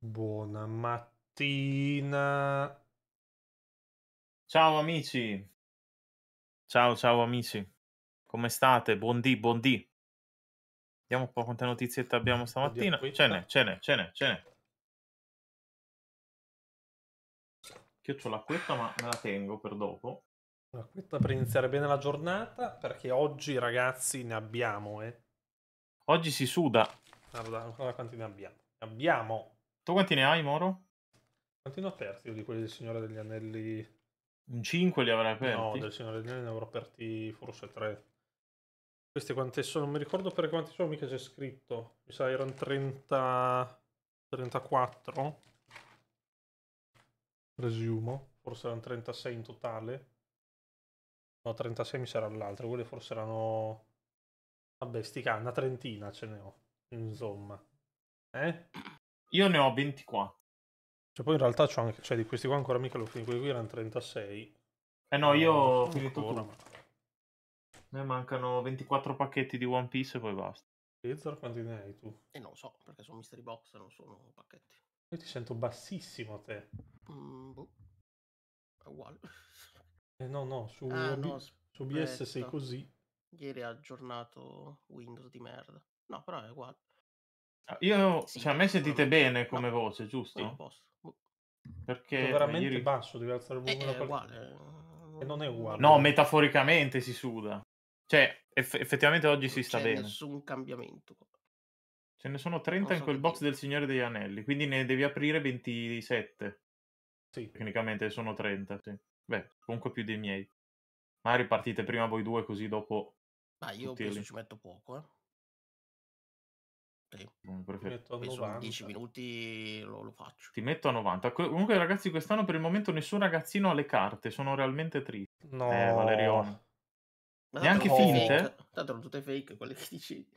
Buona mattina. Ciao amici. Ciao ciao amici. Come state? Buon dì, buon dì. Vediamo un po' quante notizie abbiamo stamattina. Ce n'è, ce n'è, ce n'è, ce n'è. Io ho l'acquetta, ma me la tengo per dopo. L'acquetta per iniziare bene la giornata perché oggi ragazzi ne abbiamo, eh. Oggi si suda. Guarda, guarda quanti ne abbiamo. Abbiamo tu quanti ne hai, Moro? Quanti ne ho aperti io di quelli del Signore degli Anelli? Un 5 li avrei aperti? No, del Signore degli Anelli ne avrò aperti forse 3. Queste quante sono? Non mi ricordo per quanti sono, mica c'è scritto. Mi sa erano 30... 34? Presumo. Forse erano 36 in totale. No, 36 mi sarà l'altro. Quelle forse erano... Vabbè, stica, una trentina ce ne ho. Insomma. Eh? Io ne ho 24. Cioè, poi in realtà c'ho anche, cioè di questi qua ancora mica lo finito, quelli qui erano 36. Eh no, io ho finito ancora, tutto. Ne mancano 24 pacchetti di One Piece e poi basta. Blizzard quanti ne hai tu? Eh non so, perché sono mystery box, non sono pacchetti. Io ti sento bassissimo a te. Mm, boh. È uguale. Eh no, no, su, ah, OB... no, su BS sei così. Ieri ha aggiornato Windows di merda. No, però è uguale. Ah, io, sì, cioè, a me sentite no, bene come no, voce, giusto? Non posso. Boh. Perché è veramente ieri... basso, devi alzare il volume. Eh, uguale. Eh, eh, e non è uguale. No, metaforicamente si suda. Cioè, eff- effettivamente oggi non si sta bene. Non c'è nessun cambiamento. Ce ne sono 30 so in quel box dire. del Signore degli Anelli, quindi ne devi aprire 27. Sì. Tecnicamente sono 30, sì. Beh, comunque più dei miei. Ma ripartite prima voi due così dopo... Ma io penso lì. ci metto poco, eh. Sì. Perché sono 10 minuti lo, lo, faccio. Ti metto a 90. Comunque, ragazzi, quest'anno per il momento nessun ragazzino ha le carte. Sono realmente triste. No, eh, Valerione. Neanche finte. Tanto erano tutte fake quelle che dici.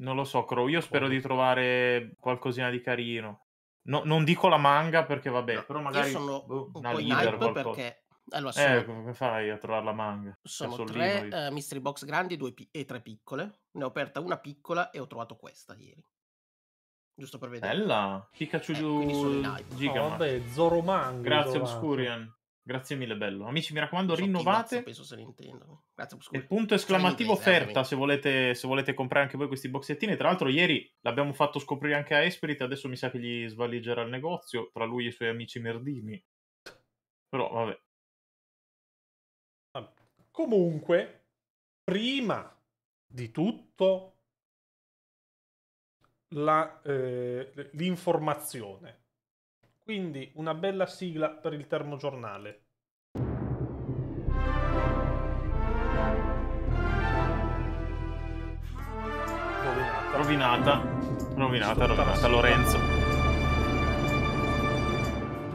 Non lo so, Crow. Io spero oh. di trovare qualcosina di carino. No, non dico la manga perché vabbè, no, però magari io sono boh, un po' in hype perché allora, eh, sono... Eh, come fai a trovare la manga? Sono tre uh, mystery box grandi due pi- e tre piccole. Ne ho aperta una piccola e ho trovato questa ieri. Giusto per vedere. Bella! Pikachu eh, Giga. Oh, vabbè, Zoro manga. Grazie Obscurian. Grazie mille, bello. Amici, mi raccomando, so rinnovate. Penso se Nintendo. Grazie, Obscurian. E punto esclamativo eh, offerta se volete, se volete comprare anche voi questi boxettini. Tra l'altro, ieri l'abbiamo fatto scoprire anche a Esperit. Adesso mi sa che gli svaligerà il negozio. Tra lui e i suoi amici merdini. Però, vabbè. Comunque, prima di tutto la, eh, l'informazione. Quindi una bella sigla per il termogiornale. Rovinata. Rovinata, rovinata, rovinata. Lorenzo.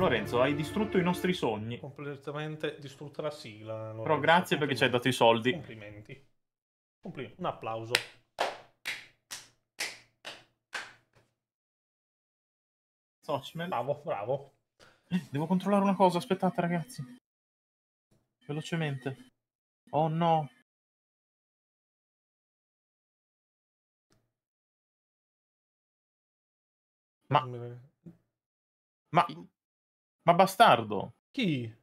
Lorenzo, hai distrutto i nostri sogni. Completamente distrutta la sigla. Lorenzo. Però grazie perché ci hai dato i soldi. Complimenti. Complimenti. Un applauso. Sochmel. Bravo, bravo. Devo controllare una cosa, aspettate ragazzi. Velocemente. Oh no. Ma... Ma ma bastardo. Chi?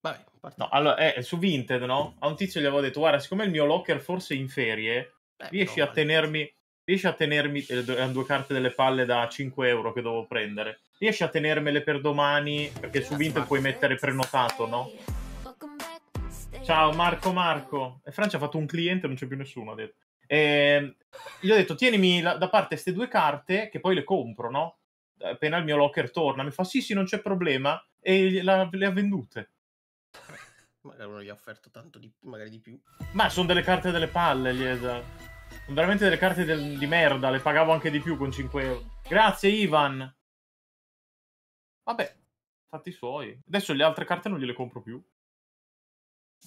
Vabbè, no, allora, eh, su Vinted, no? A un tizio gli avevo detto, guarda, siccome il mio locker forse è in ferie, Beh, riesci, no, a tenermi, riesci a tenermi... Riesci eh, due carte delle palle da 5 euro che devo prendere. Riesci a tenermele per domani? Perché su Vinted puoi mettere prenotato, no? Ciao Marco Marco. E Francia ha fatto un cliente, non c'è più nessuno, ha detto. E ehm, gli ho detto, tienimi la, da parte queste due carte che poi le compro, no? appena il mio locker torna, mi fa sì sì non c'è problema e la, le ha vendute. Magari uno gli ha offerto tanto di, magari di più. Ma sono delle carte delle palle, Lieda. Sono veramente delle carte del, di merda, le pagavo anche di più con 5 euro. Grazie Ivan. Vabbè, fatti i suoi. Adesso le altre carte non gliele compro più.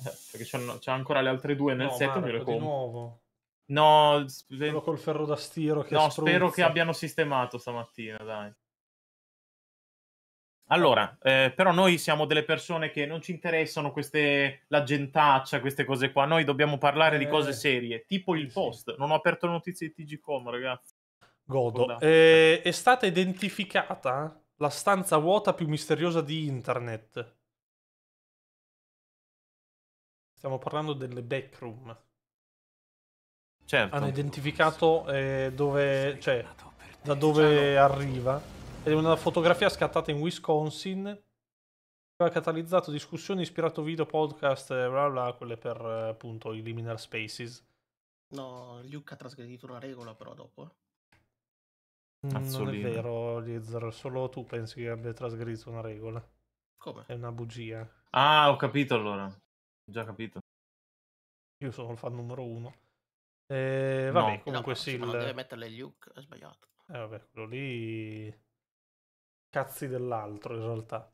Eh, perché c'è ancora le altre due nel no, set, Marco, non gliele compro. Di nuovo. No, quello col ferro da stiro che No, spruzza. spero che abbiano sistemato stamattina, dai. Allora, eh, però noi siamo delle persone che non ci interessano queste la gentaccia, queste cose qua. Noi dobbiamo parlare eh, di cose eh. serie, tipo il post. Non ho aperto le notizie di TGCom, ragazzi. Godo. Eh, è stata identificata la stanza vuota più misteriosa di internet. Stiamo parlando delle backroom. Certo. Hanno identificato eh, dove, cioè, da dove arriva. È una fotografia scattata in Wisconsin che ha catalizzato discussioni, ispirato video, podcast, eh, bla bla, quelle per eh, appunto i liminal spaces. No, Luke ha trasgredito una regola però dopo. Azzolino. Mm, non è vero, Lizzer, solo tu pensi che abbia trasgredito una regola. Come? È una bugia. Ah, ho capito allora. Ho già capito. Io sono il fan numero uno. Eh, vabbè, no, comunque no, sì. Il... Non deve metterle Luke, è sbagliato. Eh vabbè, quello lì cazzi dell'altro in realtà.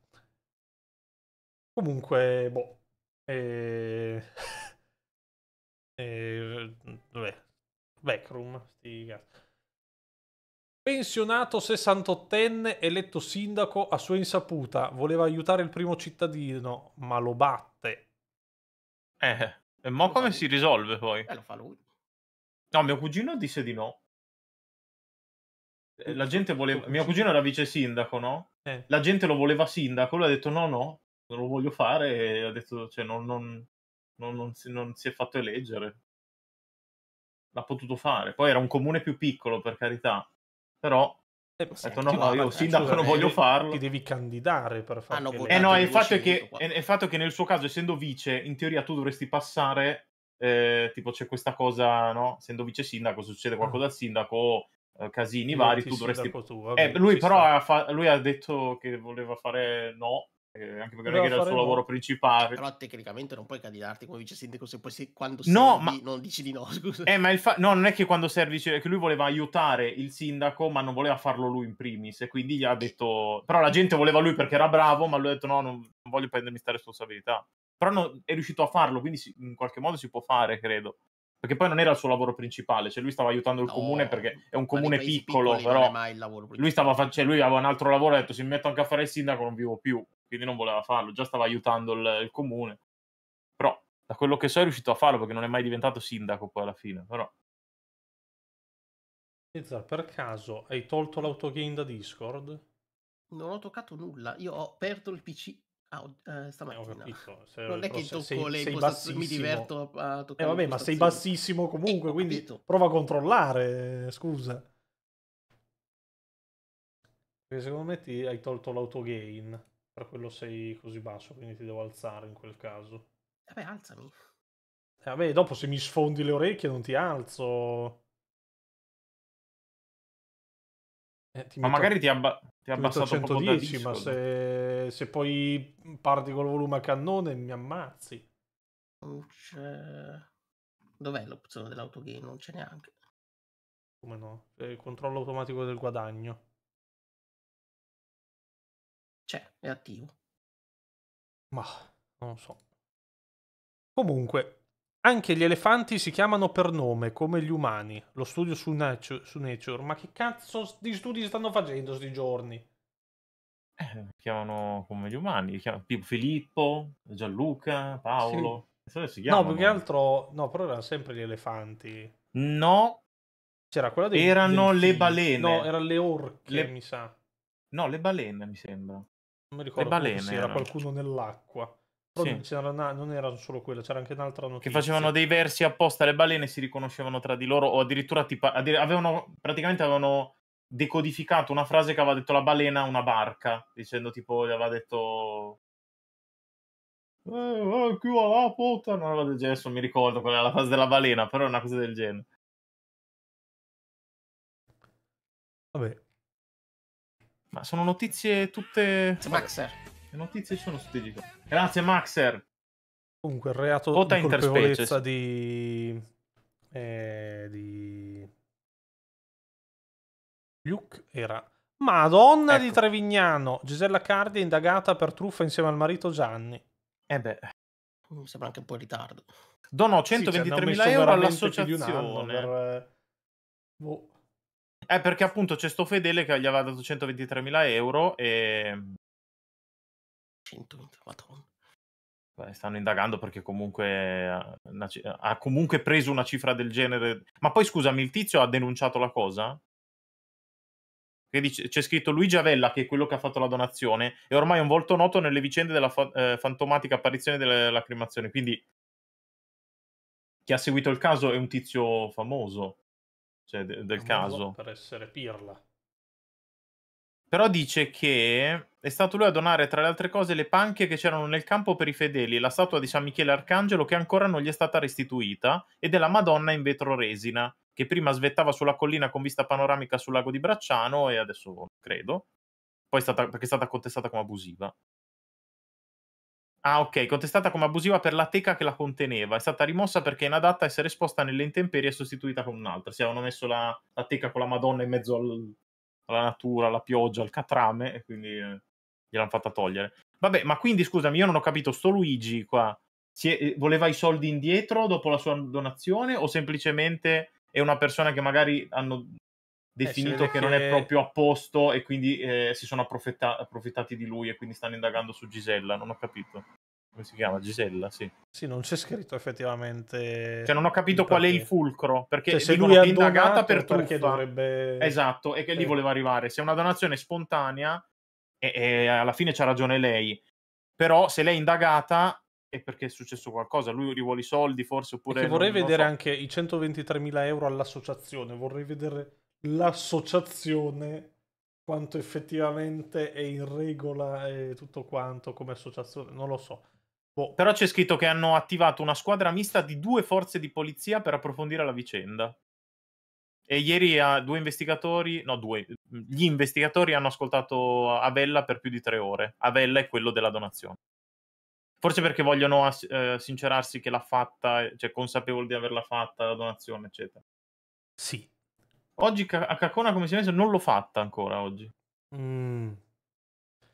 Comunque, boh. E... e... Dov'è? Backroom, sti cazzi. Pensionato 68enne, eletto sindaco a sua insaputa, voleva aiutare il primo cittadino, ma lo batte. Eh, eh e mo come si risolve poi? Eh, lo fa lui. No, mio cugino disse di no. Eh, la gente voleva. Mio cugino era vice sindaco, no? Eh. La gente lo voleva sindaco, lui ha detto no, no, non lo voglio fare. E ha detto, cioè, non, non, non, non, si, non si è fatto eleggere. L'ha potuto fare. Poi era un comune più piccolo, per carità. Però eh, Ha detto, no, no, io sindaco scusa, non voglio eh, farlo. Ti devi candidare per farlo. eh no, il fatto, è che, è, il fatto è che nel suo caso, essendo vice, in teoria tu dovresti passare, eh, tipo c'è questa cosa, no? Essendo vice sindaco, succede qualcosa mm. al sindaco, eh, casini Io vari, tu dovresti... Tu, vabbè, eh, lui però ha, fa... lui ha detto che voleva fare no, eh, anche perché no, era il suo no. lavoro principale. Però tecnicamente non puoi candidarti come vice sindaco se poi se, quando no, servi, ma... non dici di no. Scusa. Eh, ma il fa... no, non è che quando servi dice che lui voleva aiutare il sindaco, ma non voleva farlo lui in primis. E quindi gli ha detto. Però la gente voleva lui perché era bravo, ma lui ha detto: no, non, non voglio prendermi questa responsabilità. Però non... è riuscito a farlo, quindi si... in qualche modo si può fare, credo. Perché poi non era il suo lavoro principale, cioè lui stava aiutando il no, comune perché è un comune piccolo, però lui, stava, cioè lui aveva un altro lavoro ha detto se mi metto anche a fare il sindaco non vivo più, quindi non voleva farlo, già stava aiutando il, il comune. Però da quello che so è riuscito a farlo perché non è mai diventato sindaco poi alla fine, però per caso hai tolto l'autogame da Discord? Non ho toccato nulla, io ho aperto il PC Ah, uh, stamattina. Eh, se, non è che tocco sei, le sei posta... mi diverto a toccare. Eh, vabbè, ma sei bassissimo ecco, comunque, eh, quindi capito. prova a controllare, scusa. Perché secondo me ti hai tolto l'autogain, per quello sei così basso, quindi ti devo alzare in quel caso. Vabbè, alzami. Eh, vabbè, dopo se mi sfondi le orecchie non ti alzo. Eh, ma metto, magari ti, abba- ti abbassa 110, ma se, se, poi parti col volume a cannone mi ammazzi. Non oh, c'è... Dov'è l'opzione dell'autogame? Non c'è neanche. Come no? È il controllo automatico del guadagno. C'è, è attivo. Ma non lo so. Comunque, anche gli elefanti si chiamano per nome, come gli umani. Lo studio su Nature, su Nature. ma che cazzo di studi stanno facendo sti giorni? Eh, chiamano come gli umani, chiamano Filippo, Gianluca, Paolo. Sì. no, più che altro, no, però erano sempre gli elefanti. No, c'era quella dei, erano dei le balene. No, erano le orche, le... mi sa. No, le balene, mi sembra. Non mi ricordo se balene. C'era qualcuno nell'acqua. Sì. Una, non era solo quella, c'era anche un'altra notizia. Che facevano dei versi apposta alle balene si riconoscevano tra di loro, o addirittura tipo, avevano, praticamente avevano decodificato una frase che aveva detto la balena a una barca, dicendo tipo, gli aveva detto... Eh, eh, chi va la puttana? Non cosa del genere, non mi ricordo qual era la frase della balena, però è una cosa del genere. Vabbè. Ma sono notizie tutte... Smaxer. Eh. Che notizie sono su Digicom? Grazie, Maxer. Comunque, il reato Vota di colpevolezza di... Eh, di... Luke era... Madonna ecco. di Trevignano, Gisella Cardi è indagata per truffa insieme al marito Gianni. Eh beh. Mi sembra anche un po' in ritardo. Donò 123.000 sì, cioè, euro all'associazione. Per... Eh, boh. Eh, perché appunto c'è sto fedele che gli aveva dato 123.000 euro e 120, madonna. Beh, stanno indagando perché comunque ha, eh, ha comunque preso una cifra del genere. Ma poi scusami, il tizio ha denunciato la cosa? Dice, c'è scritto Luigi Avella, che è quello che ha fatto la donazione, è ormai un volto noto nelle vicende della fa- eh, fantomatica apparizione delle lacrimazioni. Quindi chi ha seguito il caso è un tizio famoso, cioè de- del caso. Per essere pirla. Però dice che è stato lui a donare, tra le altre cose, le panche che c'erano nel campo per i fedeli, la statua di San Michele Arcangelo che ancora non gli è stata restituita, e della Madonna in vetro resina, che prima svettava sulla collina con vista panoramica sul lago di Bracciano e adesso credo, poi è stata, perché è stata contestata come abusiva. Ah, ok, contestata come abusiva per la teca che la conteneva. È stata rimossa perché è inadatta a essere esposta nelle intemperie e sostituita con un'altra. Si avevano messo la, la teca con la Madonna in mezzo al, alla natura, alla pioggia, al catrame, e quindi eh, gliel'hanno fatta togliere. Vabbè, ma quindi scusami, io non ho capito, sto Luigi qua si è, eh, voleva i soldi indietro dopo la sua donazione o semplicemente è una persona che magari hanno eh, definito eh, che, che, non è proprio a posto e quindi eh, si sono approfitta- approfittati di lui e quindi stanno indagando su Gisella, non ho capito. Come si chiama? Gisella, sì. Sì, non c'è scritto effettivamente. Cioè, non ho capito qual è il fulcro, perché cioè, se lui è indagata per truffa. Dovrebbe... Esatto, e che sì. lì voleva arrivare. Se è una donazione spontanea, e, e alla fine c'ha ragione lei. Però se lei è indagata è perché è successo qualcosa, lui gli vuole i soldi forse oppure... Non, vorrei non vedere so. anche i 123.000 euro all'associazione, vorrei vedere l'associazione quanto effettivamente è in regola e tutto quanto come associazione, non lo so. Boh. Però c'è scritto che hanno attivato una squadra mista di due forze di polizia per approfondire la vicenda. E ieri a due investigatori, no due, gli investigatori hanno ascoltato Avella per più di tre ore. Avella è quello della donazione. Forse perché vogliono ass- eh, sincerarsi che l'ha fatta, cioè consapevoli di averla fatta la donazione, eccetera. Sì. Oggi a Cacona come si è Non l'ho fatta ancora oggi. Mm.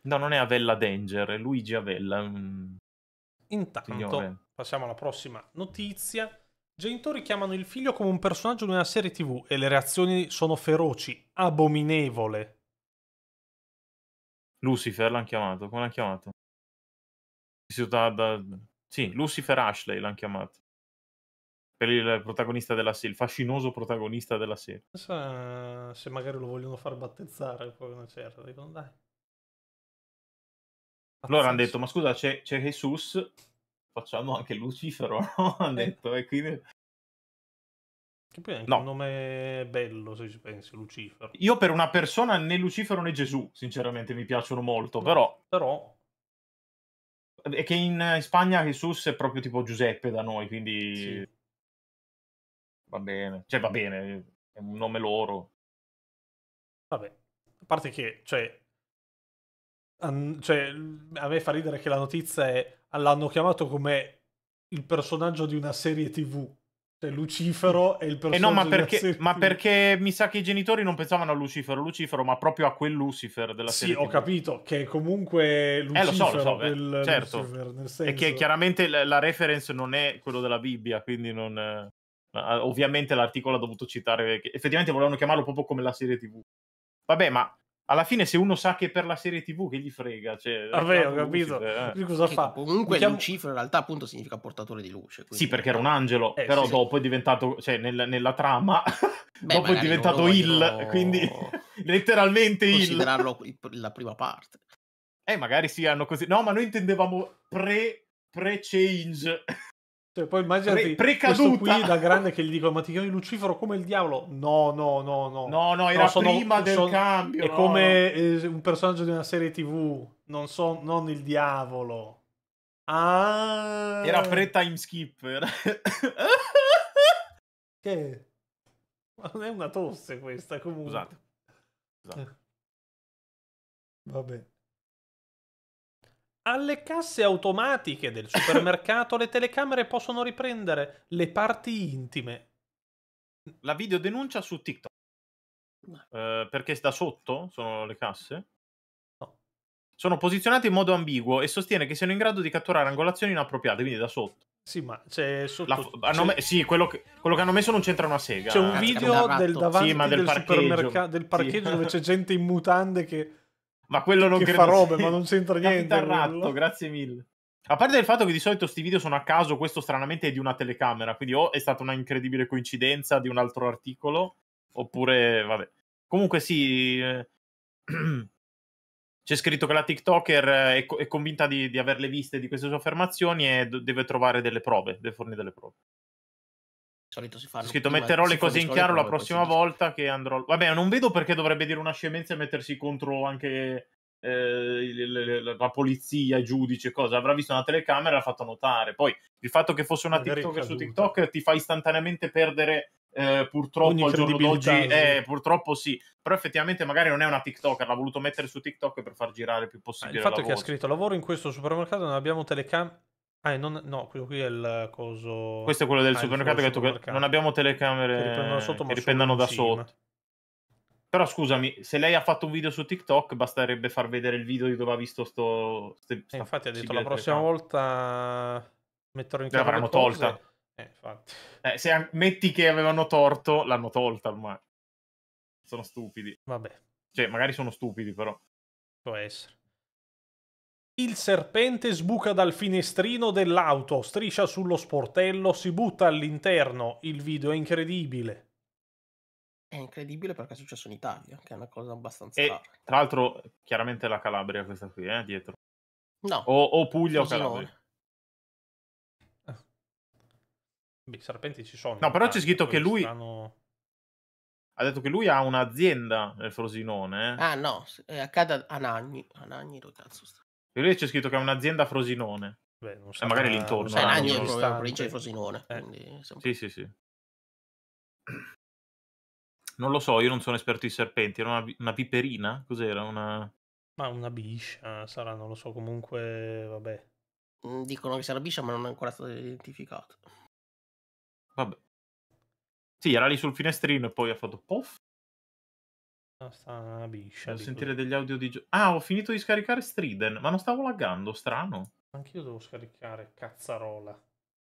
No, non è Avella Danger, è Luigi Avella. Mm. Intanto Signore. passiamo alla prossima notizia Genitori chiamano il figlio come un personaggio di una serie tv e le reazioni sono feroci, abominevole. Lucifer l'hanno chiamato, come l'hanno chiamato? Da, da... Sì, Lucifer Ashley l'hanno chiamato. Per il protagonista della serie, il fascinoso protagonista della serie. Pensa se magari lo vogliono far battezzare, poi una certa, dicono dai. Allora hanno detto, ma scusa, c'è, c'è Jesus facciamo anche Lucifero, no? hanno eh. detto, e quindi... Che poi è anche no. un nome bello, se ci pensi, Lucifero. Io per una persona né Lucifero né Gesù, sinceramente, mi piacciono molto, no, però... Però... È che in, Spagna Jesus è proprio tipo Giuseppe da noi, quindi... Sì. Va bene, cioè va bene, è un nome loro. Vabbè, a parte che, cioè... cioè, a me fa ridere che la notizia è l'hanno chiamato come il personaggio di una serie tv. Cioè, Lucifero è il personaggio eh no, ma perché, ma perché mi sa che i genitori non pensavano a Lucifero, Lucifero, ma proprio a quel Lucifer della sì, serie. Sì, ho TV. capito, che è comunque Lucifero. Eh, lo so, lo so, eh, quel certo. Lucifer, senso... E che chiaramente la reference non è quello della Bibbia, quindi non... Eh, ovviamente l'articolo ha dovuto citare, effettivamente volevano chiamarlo proprio come la serie TV. Vabbè, ma alla fine se uno sa che per la serie tv che gli frega cioè, vabbè ho capito Lucifer, eh. cosa che fa comunque Chiam... Lucifer in realtà appunto significa portatore di luce quindi... sì perché era un angelo eh, però sì, dopo sì. è diventato cioè nel, nella trama Beh, dopo è diventato il voglio... quindi letteralmente il considerarlo la prima parte eh magari si sì, hanno così no ma noi intendevamo pre pre change cioè, poi immaginati Pre- questo qui da grande che gli dicono ma ti chiami Lucifero come il diavolo? No, no, no, no. No, no, era no, sono, prima del sono, cambio. È no, come no. Eh, un personaggio di una serie tv, non, so, non il diavolo. Ah. Era pre-time skipper. che... Ma non è una tosse questa comunque. Scusate. Scusate. Eh. Vabbè. Alle casse automatiche del supermercato le telecamere possono riprendere le parti intime. La videodenuncia su TikTok. Eh, perché da sotto sono le casse? No. Sono posizionate in modo ambiguo e sostiene che siano in grado di catturare angolazioni inappropriate, quindi da sotto. Sì, ma c'è sotto... La... Me... Sì, quello che... quello che... hanno messo non c'entra una sega. C'è un eh, video del davanti sì, del, del parcheggio, del parcheggio sì. dove c'è gente in mutande che ma quello non che credo fa robe, ma non c'entra niente. Ratto, grazie mille. A parte il fatto che di solito questi video sono a caso, questo stranamente è di una telecamera, quindi o è stata una incredibile coincidenza di un altro articolo, oppure vabbè. Comunque sì, eh, c'è scritto che la TikToker eh, è, co- è convinta di, di averle viste di queste sue affermazioni e do- deve trovare delle prove, deve fornire delle prove solito si fanno. Scritto, metterò le cose in chiaro la prossima volta che andrò. Vabbè, non vedo perché dovrebbe dire una scemenza e mettersi contro anche eh, la polizia, giudice, cosa. Avrà visto una telecamera e l'ha fatto notare. Poi il fatto che fosse una Magari TikTok su TikTok ti fa istantaneamente perdere eh, purtroppo Ogni al giorno d'oggi eh, purtroppo sì però effettivamente magari non è una TikToker l'ha voluto mettere su TikTok per far girare il più possibile ah, il fatto è che ha scritto lavoro in questo supermercato non abbiamo telecamera Ah, non, no, quello qui è il coso. Questo è quello del ah, supermercato che ha detto che non abbiamo telecamere che riprendono, sotto, che riprendono da sotto. Però scusami, se lei ha fatto un video su TikTok, basterebbe far vedere il video di dove ha visto sto. Ste, eh, infatti, ha detto la prossima volta metterò in camera. L'avremmo tolta. Eh, eh, se ammetti che avevano torto, l'hanno tolta ormai. Sono stupidi. Vabbè. Cioè, magari sono stupidi, però. Può essere. Il serpente sbuca dal finestrino dell'auto, striscia sullo sportello, si butta all'interno. Il video è incredibile. È incredibile perché è successo in Italia, che è una cosa abbastanza... E, tra l'altro, chiaramente la Calabria questa qui, eh, dietro. No. O, o Puglia Così o Calabria. Ah. Beh, I serpenti ci sono. No, però c'è scritto che lui... Strano... Ha detto che lui ha un'azienda nel Frosinone. Eh. Ah no, eh, accade ad Anagni. Anagni dove cazzo sta? E lì c'è scritto che è un'azienda Frosinone. Beh, non sarà, e magari l'intorno. Cioè, Sai, ah, in provincia di Frosinone. Eh. Quindi, Sì, sì, sì. Non lo so, io non sono esperto di serpenti. Era una, una viperina? Cos'era? Una... Ma una biscia sarà, non lo so. Comunque, vabbè. Mm, dicono che sia una biscia, ma non è ancora stato identificato. Vabbè. Sì, era lì sul finestrino e poi ha fatto poff No, sta una biscia. Devo sentire degli audio di... Gio- ah, ho finito di scaricare Striden, ma non stavo laggando, strano. Anch'io devo scaricare Cazzarola.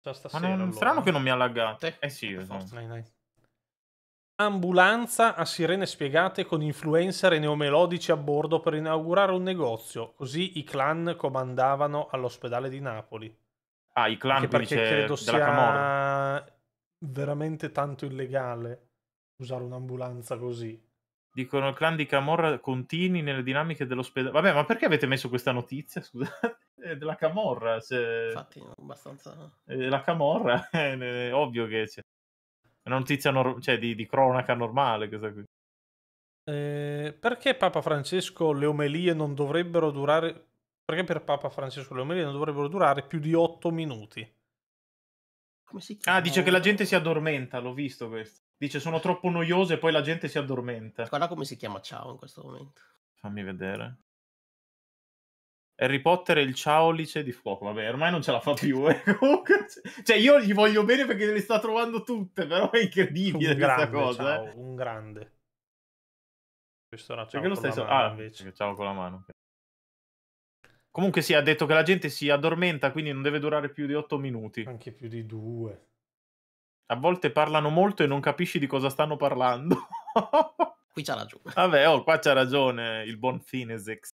Già stasera, ma non, allora. strano che non mi ha laggato. Eh, eh sì, eh, Fortnite. Ambulanza a sirene spiegate con influencer e neomelodici a bordo per inaugurare un negozio. Così i clan comandavano all'ospedale di Napoli. Ah, i clan Anche perché credo sia veramente tanto illegale usare un'ambulanza così. Dicono il clan di Camorra continui nelle dinamiche dell'ospedale. Vabbè, ma perché avete messo questa notizia? Scusa, è eh, della Camorra. Se... Infatti, abbastanza. Eh, la Camorra, è eh, ovvio che c'è. È una notizia nor- cioè, di, di, cronaca normale questa qui. Eh, perché Papa Francesco le omelie non dovrebbero durare. Perché per Papa Francesco le omelie non dovrebbero durare più di 8 minuti? Ah, dice che la gente si addormenta, l'ho visto questo. Dice sono troppo noiose e poi la gente si addormenta. Guarda come si chiama Ciao in questo momento. Fammi vedere. Harry Potter e il ciaulice di fuoco. Vabbè, ormai non ce la fa più. Eh. Comunque, cioè, io gli voglio bene perché le sta trovando tutte, però è incredibile un grande, cosa. Eh. Ciao, eh. Un grande. Questo era ciao con lo stai la mano, ah, Ciao con la mano. Comunque sì, ha detto che la gente si addormenta, quindi non deve durare più di 8 minuti. Anche più di 2. A volte parlano molto e non capisci di cosa stanno parlando. qui c'ha ragione. Vabbè, oh, qua c'ha ragione il buon Finesex.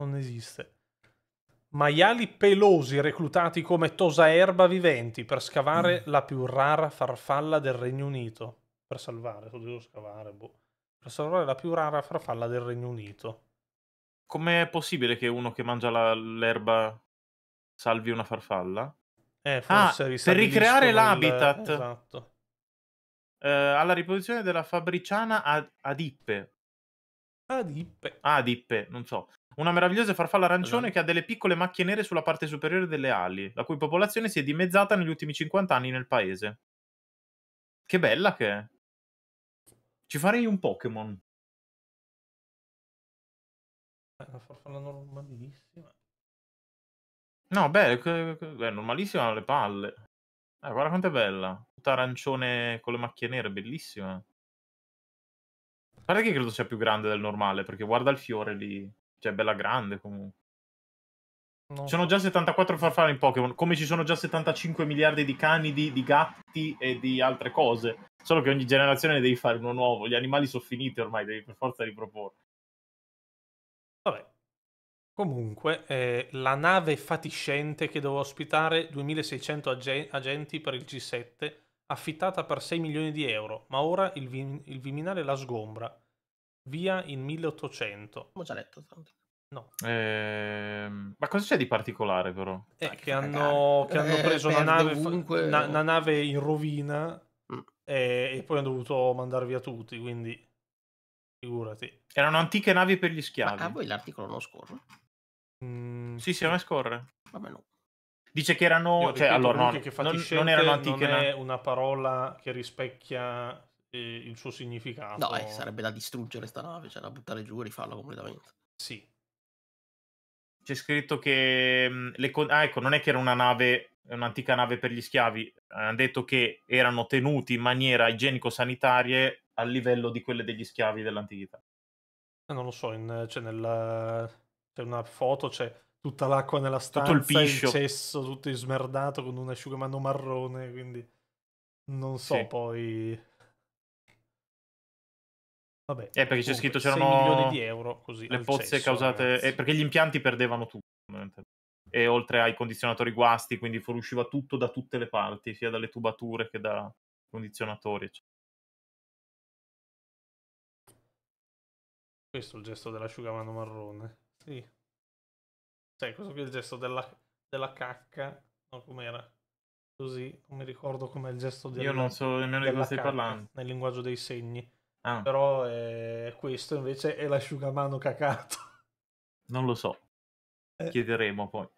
Non esiste. Maiali pelosi reclutati come tosa erba viventi per scavare mm. la più rara farfalla del Regno Unito. Per salvare, devo scavare, boh. Per salvare la più rara farfalla del Regno Unito. Com'è possibile che uno che mangia la, l'erba salvi una farfalla? Eh, ah, per ricreare il... l'habitat. Esatto. Eh, alla riproduzione della fabbriciana ad... Adippe. Adippe. Adippe, non so. Una meravigliosa farfalla arancione esatto. che ha delle piccole macchie nere sulla parte superiore delle ali, la cui popolazione si è dimezzata negli ultimi 50 anni nel paese. Che bella che è. Ci farei un Pokémon. È una farfalla normalissima. No, beh, è normalissima alle palle. Eh, guarda quanto è bella. Tutta arancione con le macchie nere, bellissima. Guarda che credo sia più grande del normale, perché guarda il fiore lì. Cioè, è bella grande comunque. Ci sono già 74 farfalle in Pokémon, come ci sono già 75 miliardi di canidi, di gatti e di altre cose. Solo che ogni generazione devi fare uno nuovo. Gli animali sono finiti ormai, devi per forza riproporre. Comunque, eh, la nave fatiscente che doveva ospitare 2600 ag- agenti per il G7, affittata per 6 milioni di euro, ma ora il, vi- il Viminale la sgombra. Via in 1800. Ho già letto tanto. No. Eh, ma cosa c'è di particolare però? Eh, che, che, hanno, che hanno, eh, preso una nave, ovunque... una, una nave, in rovina mm. e, e poi hanno dovuto mandar via tutti, quindi figurati. Erano antiche navi per gli schiavi. Ma a voi l'articolo non scorre? Mm, sì, sì, a me scorre. Vabbè, no. Dice che erano. Cioè, allora, no, che non, non erano antiche. Non è una parola che rispecchia eh, il suo significato. No, eh, sarebbe da distruggere sta nave, cioè da buttare giù e rifarla completamente. Sì. C'è scritto che. Mhmm, le con... Ah, ecco, non è che era una nave, un'antica nave per gli schiavi. Hanno detto che erano tenuti in maniera igienico-sanitarie a livello di quelle degli schiavi dell'antichità. Eh, non lo so, in, cioè nella c'è una foto, c'è tutta l'acqua nella stanza, tutto il, piscio. cesso, tutto smerdato con un asciugamano marrone, quindi non so sì. poi... Vabbè, eh, perché c'è scritto c'erano milioni di euro così. Le pozze cesso, causate... Eh, perché gli impianti perdevano tutto. E oltre ai condizionatori guasti, quindi fuoriusciva tutto da tutte le parti, sia dalle tubature che da condizionatori. Eccetera. Questo è il gesto dell'asciugamano marrone. Sì. Cioè, questo qui è il gesto della, della cacca. No, com'era? Così, non mi ricordo com'è il gesto della Io non so nemmeno di cosa stai parlando. Nel linguaggio dei segni. Ah. Però eh, questo invece è l'asciugamano cacato. Non lo so. Eh. Chiederemo poi.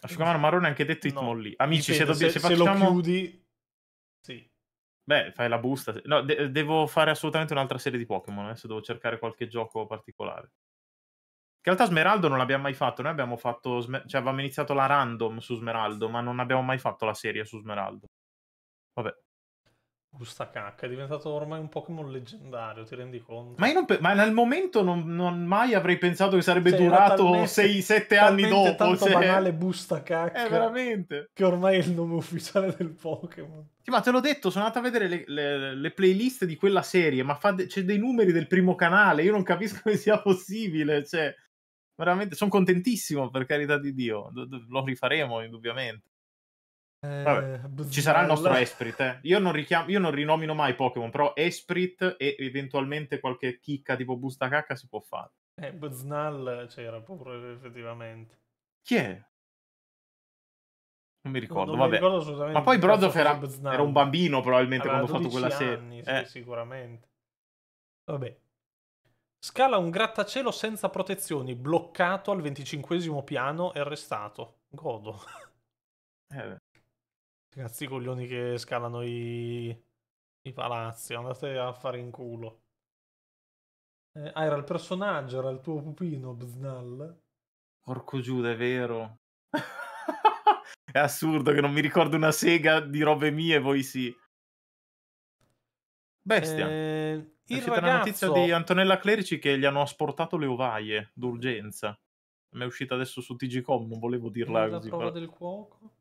Asciugamano marrone anche detto It no. Molly. Amici, Dipende, se, se, se, facciamo... lo chiudi... Sì. Beh, fai la busta. No, de- devo fare assolutamente un'altra serie di Pokémon. Adesso devo cercare qualche gioco particolare in realtà Smeraldo non l'abbiamo mai fatto, noi abbiamo fatto, cioè avevamo iniziato la random su Smeraldo, ma non abbiamo mai fatto la serie su Smeraldo. Vabbè. Gusta cacca, è diventato ormai un Pokémon leggendario, ti rendi conto? Ma, io pe- ma nel momento non, non, mai avrei pensato che sarebbe cioè, durato 6-7 anni dopo. È tanto cioè... banale busta cacca. Eh, veramente. Che ormai è il nome ufficiale del Pokémon. Sì, ma te l'ho detto, sono andato a vedere le, le, le playlist di quella serie, ma de- c'è dei numeri del primo canale, io non capisco come sia possibile, cioè veramente sono contentissimo per carità di Dio. lo rifaremo indubbiamente. Vabbè, eh, ci sarà il nostro Esprit. Eh. Io, non richiamo, io non rinomino mai Pokémon, però Esprit e eventualmente qualche chicca tipo busta cacca si può fare. Eh, Buznal c'era proprio effettivamente. Chi è? Non mi ricordo, non, vabbè. Mi ricordo Ma poi Brozoff era, era, un bambino probabilmente Aveva quando ha fatto quella serie. anni, serie. Sì, eh. Sicuramente. Vabbè. Scala un grattacielo senza protezioni, bloccato al venticinquesimo piano e arrestato. Godo. Eh. Cazzi coglioni che scalano i... i palazzi, andate a fare in culo. Eh, ah, era il personaggio, era il tuo pupino, Bznal. Porco Giuda, è vero. è assurdo che non mi ricordo una sega di robe mie, voi sì. Bestia. Eh il ragazzo... la notizia di Antonella Clerici che gli hanno asportato le ovaie d'urgenza. Mi è uscita adesso su TGCom, non volevo dirla non così. La prova però... del cuoco?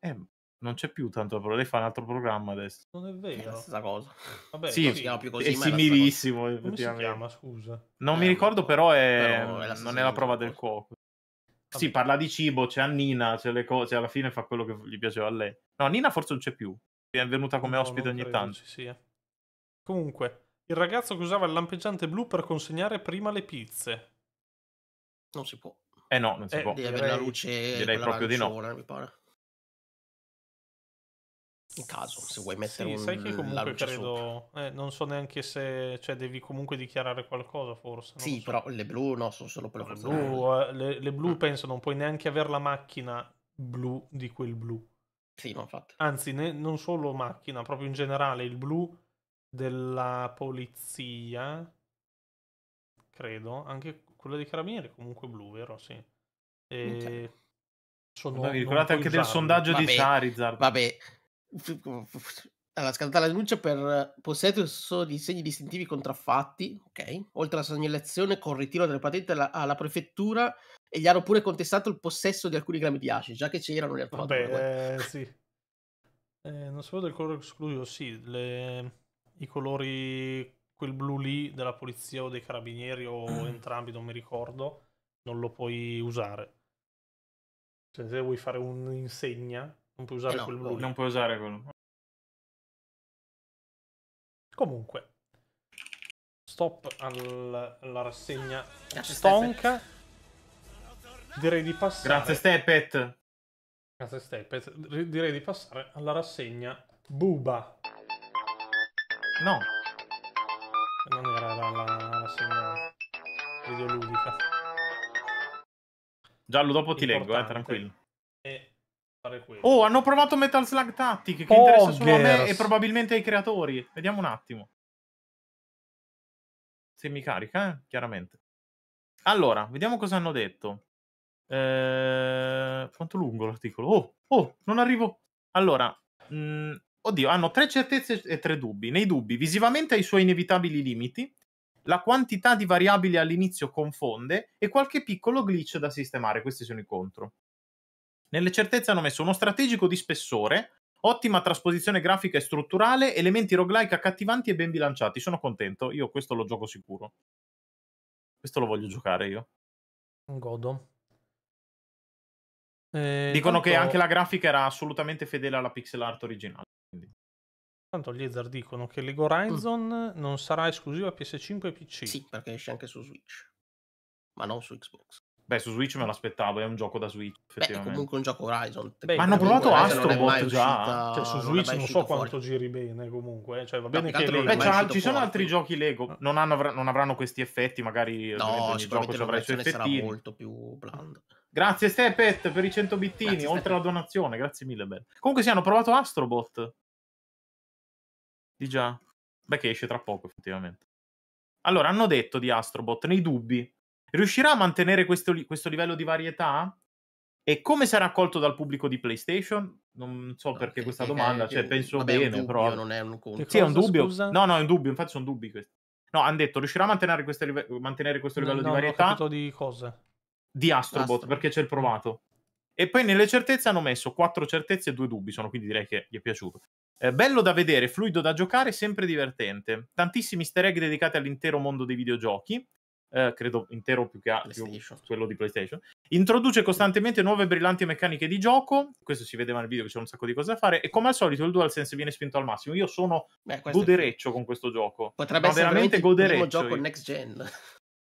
Eh, non c'è più tanto la lei fa un altro programma adesso. Non è vero. È la stessa cosa. Vabbè, sì, così, no, più così, è similissimo. È Come si chiama, scusa? Non eh, mi ricordo, boh, però è... Però è non è la prova del cuoco. Sì, parla di cibo, c'è Annina, c'è le cose, alla fine fa quello che gli piaceva a lei. No, Annina forse non c'è più. È venuta come no, ospite ogni tanto. Sì, sì. Comunque, il ragazzo che usava il lampeggiante blu per consegnare prima le pizze. Non si può. Eh no, non si eh, può. Deve avere la luce direi proprio di no. Mi pare. In caso, se vuoi mettere sì, un, sai che comunque credo, eh, non so neanche se, cioè devi comunque dichiarare qualcosa forse. Sì, so. però le blu no, sono solo per la forza. Eh, le, le blu mm. penso non puoi neanche avere la macchina blu di quel blu. Sì, no, infatti. Anzi, ne, non solo macchina, proprio in generale il blu della polizia, credo, anche quella dei carabinieri comunque blu, vero? Sì. E... Okay. Sono, Vabbè, ricordate anche del sondaggio vabbè, di Charizard. Vabbè, allora, scattata la denuncia per eh, possesso di segni distintivi contraffatti, ok? Oltre alla segnalazione con ritiro delle patente alla, alla, prefettura e gli hanno pure contestato il possesso di alcuni grammi di acido, già che c'erano li hanno Vabbè, eh, sì. Eh, non so del colore escluso, sì, le i colori, quel blu lì della polizia o dei carabinieri o mm. entrambi, non mi ricordo, non lo puoi usare. Cioè, se vuoi fare un'insegna, non puoi usare eh no, quel blu. Non puoi usare quello. Comunque, stop alla rassegna Grazie, stonca. Steppet. Direi di passare. Grazie, Steppet. Grazie, Steppet. Direi di passare alla rassegna Buba. No. Non era la, la, la segna videoludica. Giallo, dopo ti Importante. leggo, eh, tranquillo. E fare quello. Oh, hanno provato Metal Slug Tactic, che Poggers. interessa solo a me e probabilmente ai creatori. Vediamo un attimo. Se mi carica, eh? chiaramente. Allora, vediamo cosa hanno detto. Eh, quanto lungo l'articolo? Oh, oh, non arrivo. Allora, mh, mm, Oddio, hanno tre certezze e tre dubbi. Nei dubbi, visivamente ha i suoi inevitabili limiti, la quantità di variabili all'inizio confonde e qualche piccolo glitch da sistemare. Questi sono i contro. Nelle certezze hanno messo uno strategico di spessore, ottima trasposizione grafica e strutturale, elementi roguelike accattivanti e ben bilanciati. Sono contento, io questo lo gioco sicuro. Questo lo voglio giocare io. Godo. Eh, Dicono tanto... che anche la grafica era assolutamente fedele alla pixel art originale. Tanto gli Ezard dicono che Lego mm. Horizon mm. non sarà esclusiva PS5 e PC. Sì, perché esce anche su Switch, ma non su Xbox. Beh, su Switch me l'aspettavo, è un gioco da Switch. Beh, è comunque un gioco Horizon. Beh, ma hanno provato Astrobot già. Cioè, su Switch non, non so quanto giri bene comunque. Eh. Cioè, va no, bene che Lego. Beh, già, ci sono fuori. altri giochi Lego, non, hanno, non, avranno questi effetti, magari no, ogni gioco avrà i suoi effetti. sarà molto più blando. Grazie Stepet per i 100 bittini, grazie, oltre alla donazione, grazie mille. Ben. Comunque sì, hanno provato Astrobot. Di già. Beh, che esce tra poco, effettivamente. Allora, hanno detto di Astrobot, nei dubbi, riuscirà a mantenere questo, li- questo livello di varietà? E come sarà accolto dal pubblico di PlayStation? Non so no, perché è, eh, questa è, eh, domanda, è, eh, cioè, penso vabbè, bene, dubbio, però... Non è un conto. Sì, è un dubbio. Scusa? No, no, è un dubbio, infatti sono dubbi questi. No, hanno detto, riuscirà a mantenere, live- mantenere questo livello no, di varietà? No, di cosa? Di Astrobot, Astro. perché c'è il provato. E poi nelle certezze hanno messo quattro certezze e due dubbi, sono quindi direi che gli è piaciuto. Eh, bello da vedere, fluido da giocare, sempre divertente. Tantissimi easter egg dedicati all'intero mondo dei videogiochi. Eh, credo intero più che a, più quello di PlayStation. Introduce costantemente nuove brillanti meccaniche di gioco. Questo si vedeva nel video che c'è un sacco di cose da fare. E come al solito il DualSense viene spinto al massimo. Io sono Beh, godereccio è... con questo gioco. Potrebbe Ma essere veramente, veramente il primo gioco next gen.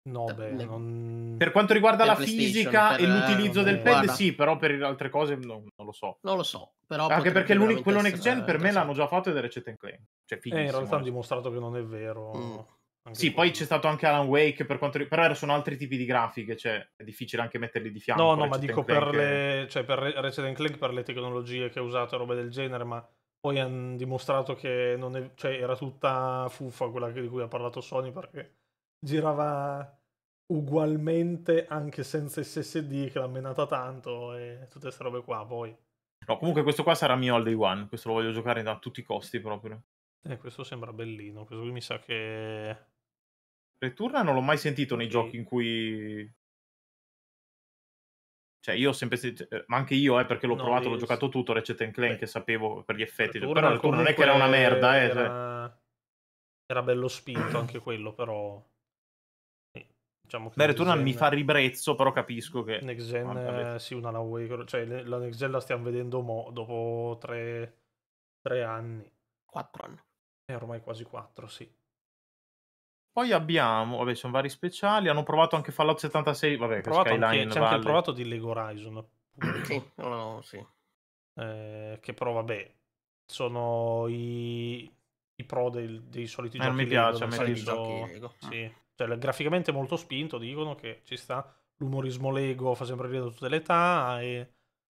No, beh, le... non... Per quanto riguarda per la fisica per... e l'utilizzo eh, del pad, guarda. sì, però per altre cose no, non lo so. Non lo so, però... Anche perché quello next gen per me l'hanno già fatto ed è Ratchet Clank. Cioè, eh, in realtà hanno eh. dimostrato che non è vero. Mm. Sì, poi c'è stato anche Alan Wake, per quanto... però sono altri tipi di grafiche, cioè è difficile anche metterli di fianco. No, no, eh, ma dico per, le... cioè, per Ratchet Clank, per le tecnologie che ha usato e robe del genere, ma poi hanno dimostrato che è... cioè, era tutta fuffa quella di cui ha parlato Sony perché girava ugualmente anche senza SSD che l'ha menata tanto e tutte queste robe qua poi. No, comunque questo qua sarà mio all day one, questo lo voglio giocare a tutti i costi proprio. Eh, questo sembra bellino, questo qui mi sa che... Returna non l'ho mai sentito nei e... giochi in cui... Cioè io ho sempre cioè, ma anche io, eh, perché l'ho no, provato, l'ho giocato tutto, Ratchet Clank, che sapevo per gli effetti, Returna, però Returna non è che era una merda, eh. Cioè era, cioè... era bello spinto anche quello, però... Diciamo che Beh, Returnal mi fa ribrezzo, però capisco che... Next Gen, Manca ah, eh, sì, una Alan Wake, cioè la Next Gen la stiamo vedendo mo, dopo tre, tre anni. Quattro anni. È eh, ormai quasi quattro, sì. Poi abbiamo, vabbè, sono vari speciali, hanno provato anche Fallout 76, vabbè, che provato Skyline anche, C'è anche provato di Lego Horizon. sì, no, sì. Eh, che però, vabbè, sono i, i pro del, dei soliti eh, giochi non mi piace, Lego. Mi senso... giochi Lego cioè, graficamente molto spinto, dicono che ci sta l'umorismo Lego, fa sempre ridere da tutte le età, e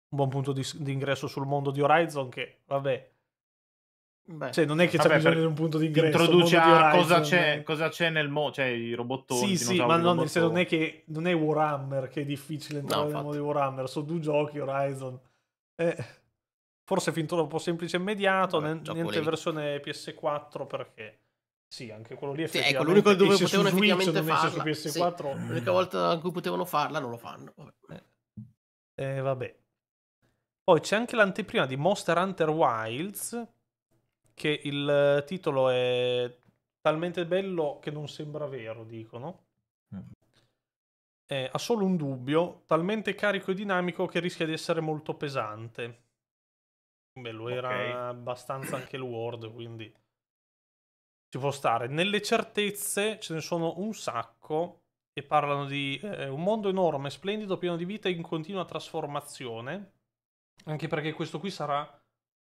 un buon punto di, di ingresso sul mondo di Horizon che, vabbè, Beh, cioè, non è che c'è bisogno di un punto di ingresso. Introduce a cosa c'è, eh. cosa c'è nel mondo, cioè i robottoni. Sì, sì, ma non, nel non è che non è Warhammer che è difficile entrare no, nel mondo di Warhammer, sono due giochi Horizon. Eh, forse fin troppo semplice e immediato, Vabbè, niente versione PS4 perché sì, anche quello lì effettivamente. Sì, ecco, l'unico dove e potevano effettivamente farla. PS4, sì. Eh. L'unica volta in cui potevano farla non lo fanno. Vabbè. Eh. eh, vabbè. Poi c'è anche l'anteprima di Monster Hunter Wilds, che il eh, titolo è talmente bello che non sembra vero, dicono. Eh, ha solo un dubbio, talmente carico e dinamico che rischia di essere molto pesante. Beh, lo era abbastanza anche il World, quindi ci può stare. Nelle certezze ce ne sono un sacco e parlano di eh, un mondo enorme, splendido, pieno di vita in continua trasformazione, anche perché questo qui sarà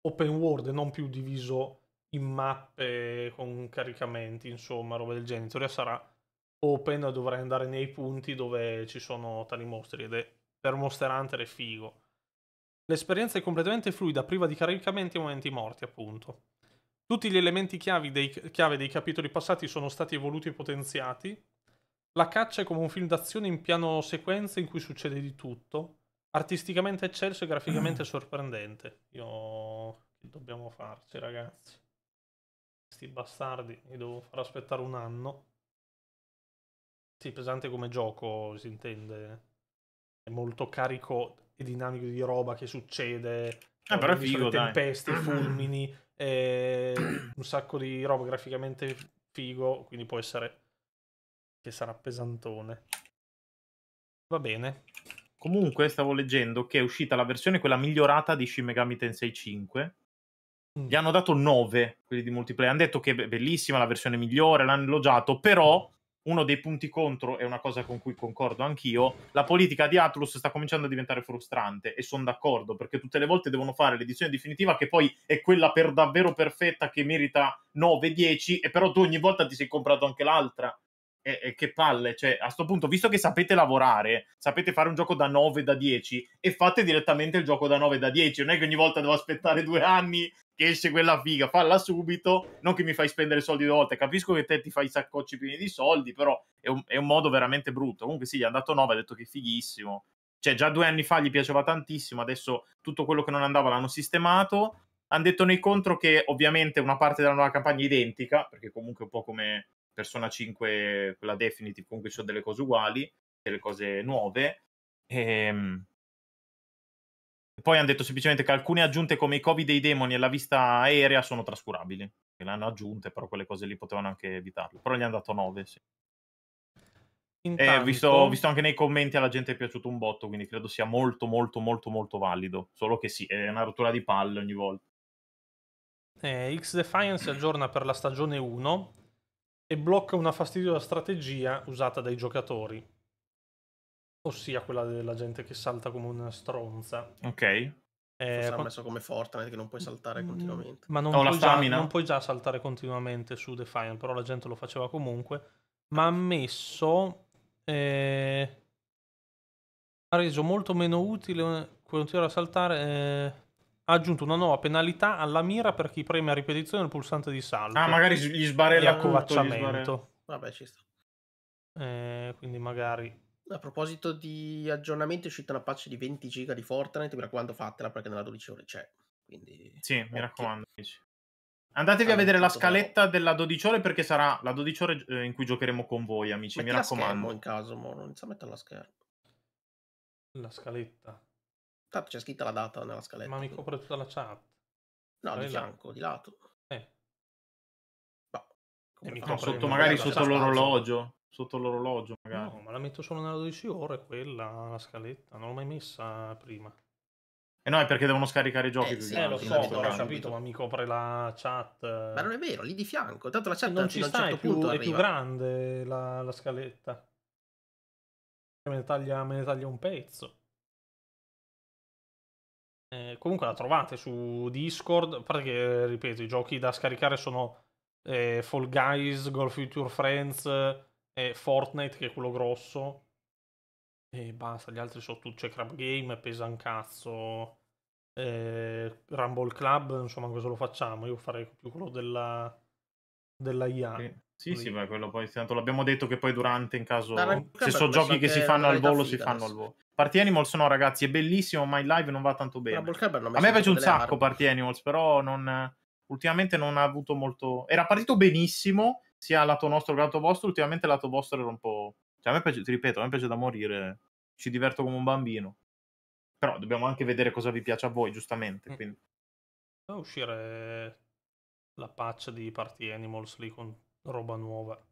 open world e non più diviso in mappe con caricamenti, insomma, roba del genere. In teoria sarà open, dovrai andare nei punti dove ci sono tali mostri ed è per Monster Hunter è figo. L'esperienza è completamente fluida, priva di caricamenti e momenti morti, appunto. Tutti gli elementi chiave dei, chiave dei capitoli passati sono stati evoluti e potenziati. La caccia è come un film d'azione in piano sequenza in cui succede di tutto. Artisticamente eccelso e graficamente sorprendente. Io... Che dobbiamo farci, ragazzi? Questi bastardi, mi devo far aspettare un anno. Sì, pesante come gioco, si intende. È molto carico e dinamico di roba che succede. Eh, però è figo, tempeste, fulmini e ehm, un sacco di roba graficamente figo, quindi può essere che sarà pesantone. Va bene. Comunque stavo leggendo che è uscita la versione quella migliorata di Shin Megami Tensei 5. Mm. Gli hanno dato 9 quelli di multiplayer. Hanno detto che è bellissima la versione migliore, l'hanno elogiato, però uno dei punti contro, è una cosa con cui concordo anch'io, la politica di Atlus sta cominciando a diventare frustrante e sono d'accordo perché tutte le volte devono fare l'edizione definitiva che poi è quella per davvero perfetta che merita 9-10 e però tu ogni volta ti sei comprato anche l'altra. E, e che palle, cioè a questo punto, visto che sapete lavorare, sapete fare un gioco da 9 da 10 e fate direttamente il gioco da 9 da 10, non è che ogni volta devo aspettare due anni ti esce quella figa, falla subito, non che mi fai spendere soldi due volte, capisco che te ti fai saccocci pieni di soldi, però è un, è un modo veramente brutto. Comunque sì, gli è andato 9, ha detto che è fighissimo. Cioè già due anni fa gli piaceva tantissimo, adesso tutto quello che non andava l'hanno sistemato. Hanno detto nei contro che ovviamente una parte della nuova campagna è identica, perché comunque un po' come Persona 5, quella Definitive, comunque ci sono delle cose uguali, delle cose nuove. Ehm, poi hanno detto semplicemente che alcune aggiunte come i covi dei demoni e la vista aerea sono trascurabili. le hanno aggiunte, però quelle cose lì potevano anche evitarle. Però gli hanno dato 9, sì. Eh, Intanto... Eh, visto, visto, anche nei commenti alla gente è piaciuto un botto, quindi credo sia molto, molto, molto, molto valido. Solo che sì, è una rottura di palle ogni volta. Eh, X Defiance aggiorna per la stagione 1 e blocca una fastidiosa strategia usata dai giocatori ossia quella della gente che salta come una stronza. Ok. Eh, quando... messo come Fortnite che non puoi saltare mm, continuamente. Ma non, oh, puoi già, non, puoi già, saltare continuamente su The però la gente lo faceva comunque. Ma ha messo... Eh, ha reso molto meno utile eh, continuare a saltare... Eh, ha aggiunto una nuova penalità alla mira per chi preme a ripetizione il pulsante di salto. Ah, magari gli sbarella tutto. Gli sbarella. Vabbè, ci sta. Eh, quindi magari a proposito di aggiornamenti, è uscita una patch di 20 giga di Fortnite. Mi raccomando, fatela perché nella 12 ore c'è. Quindi... Sì, occhi. mi raccomando. Andatevi a vedere la scaletta bravo. della 12 ore perché sarà la 12 ore eh, in cui giocheremo con voi, amici. Metti mi raccomando. Schermo, in caso, mo. non inizia a mettere la scherma. La scaletta. Tanto c'è scritta la data nella scaletta. Ma mi copre tutta la chat. No, di fianco, di lato. Eh. No, boh, sotto, magari sotto l'orologio sotto l'orologio magari. No, ma la metto solo nella 12 ore quella, la scaletta, non l'ho mai messa prima. E eh no, è perché devono scaricare i giochi. Eh, sì, eh, lo so, ho capito, ma mi copre la chat. Ma non è vero, lì di fianco. Tanto la chat non ci sta, certo è, più, è più grande la, la scaletta. Me ne, taglia, me ne taglia un pezzo. Eh, comunque la trovate su Discord, perché, ripeto, i giochi da scaricare sono eh, Fall Guys, Golf Future Friends, è Fortnite, che è quello grosso, e basta, gli altri sono tutti, c'è Crab Game, pesa un cazzo, eh, Rumble Club, insomma cosa lo facciamo? Io farei più quello della, della IA. Sì. Sì, sì, ma quello poi tanto l'abbiamo detto che poi durante in caso se sono giochi che si fanno al volo si fanno al volo. Party Animals no ragazzi, è bellissimo, ma in live non va tanto bene. A me piace un sacco armi. Party Animals, però non, ultimamente non ha avuto molto Era partito benissimo sia lato nostro che lato vostro. Ultimamente lato vostro era un po'. Cioè, a me piace, ti ripeto, a me piace da morire. Ci diverto come un bambino. Però dobbiamo anche vedere cosa vi piace a voi, giustamente. Mm. Quindi. Deve uscire la patch di Party Animals lì con roba nuova.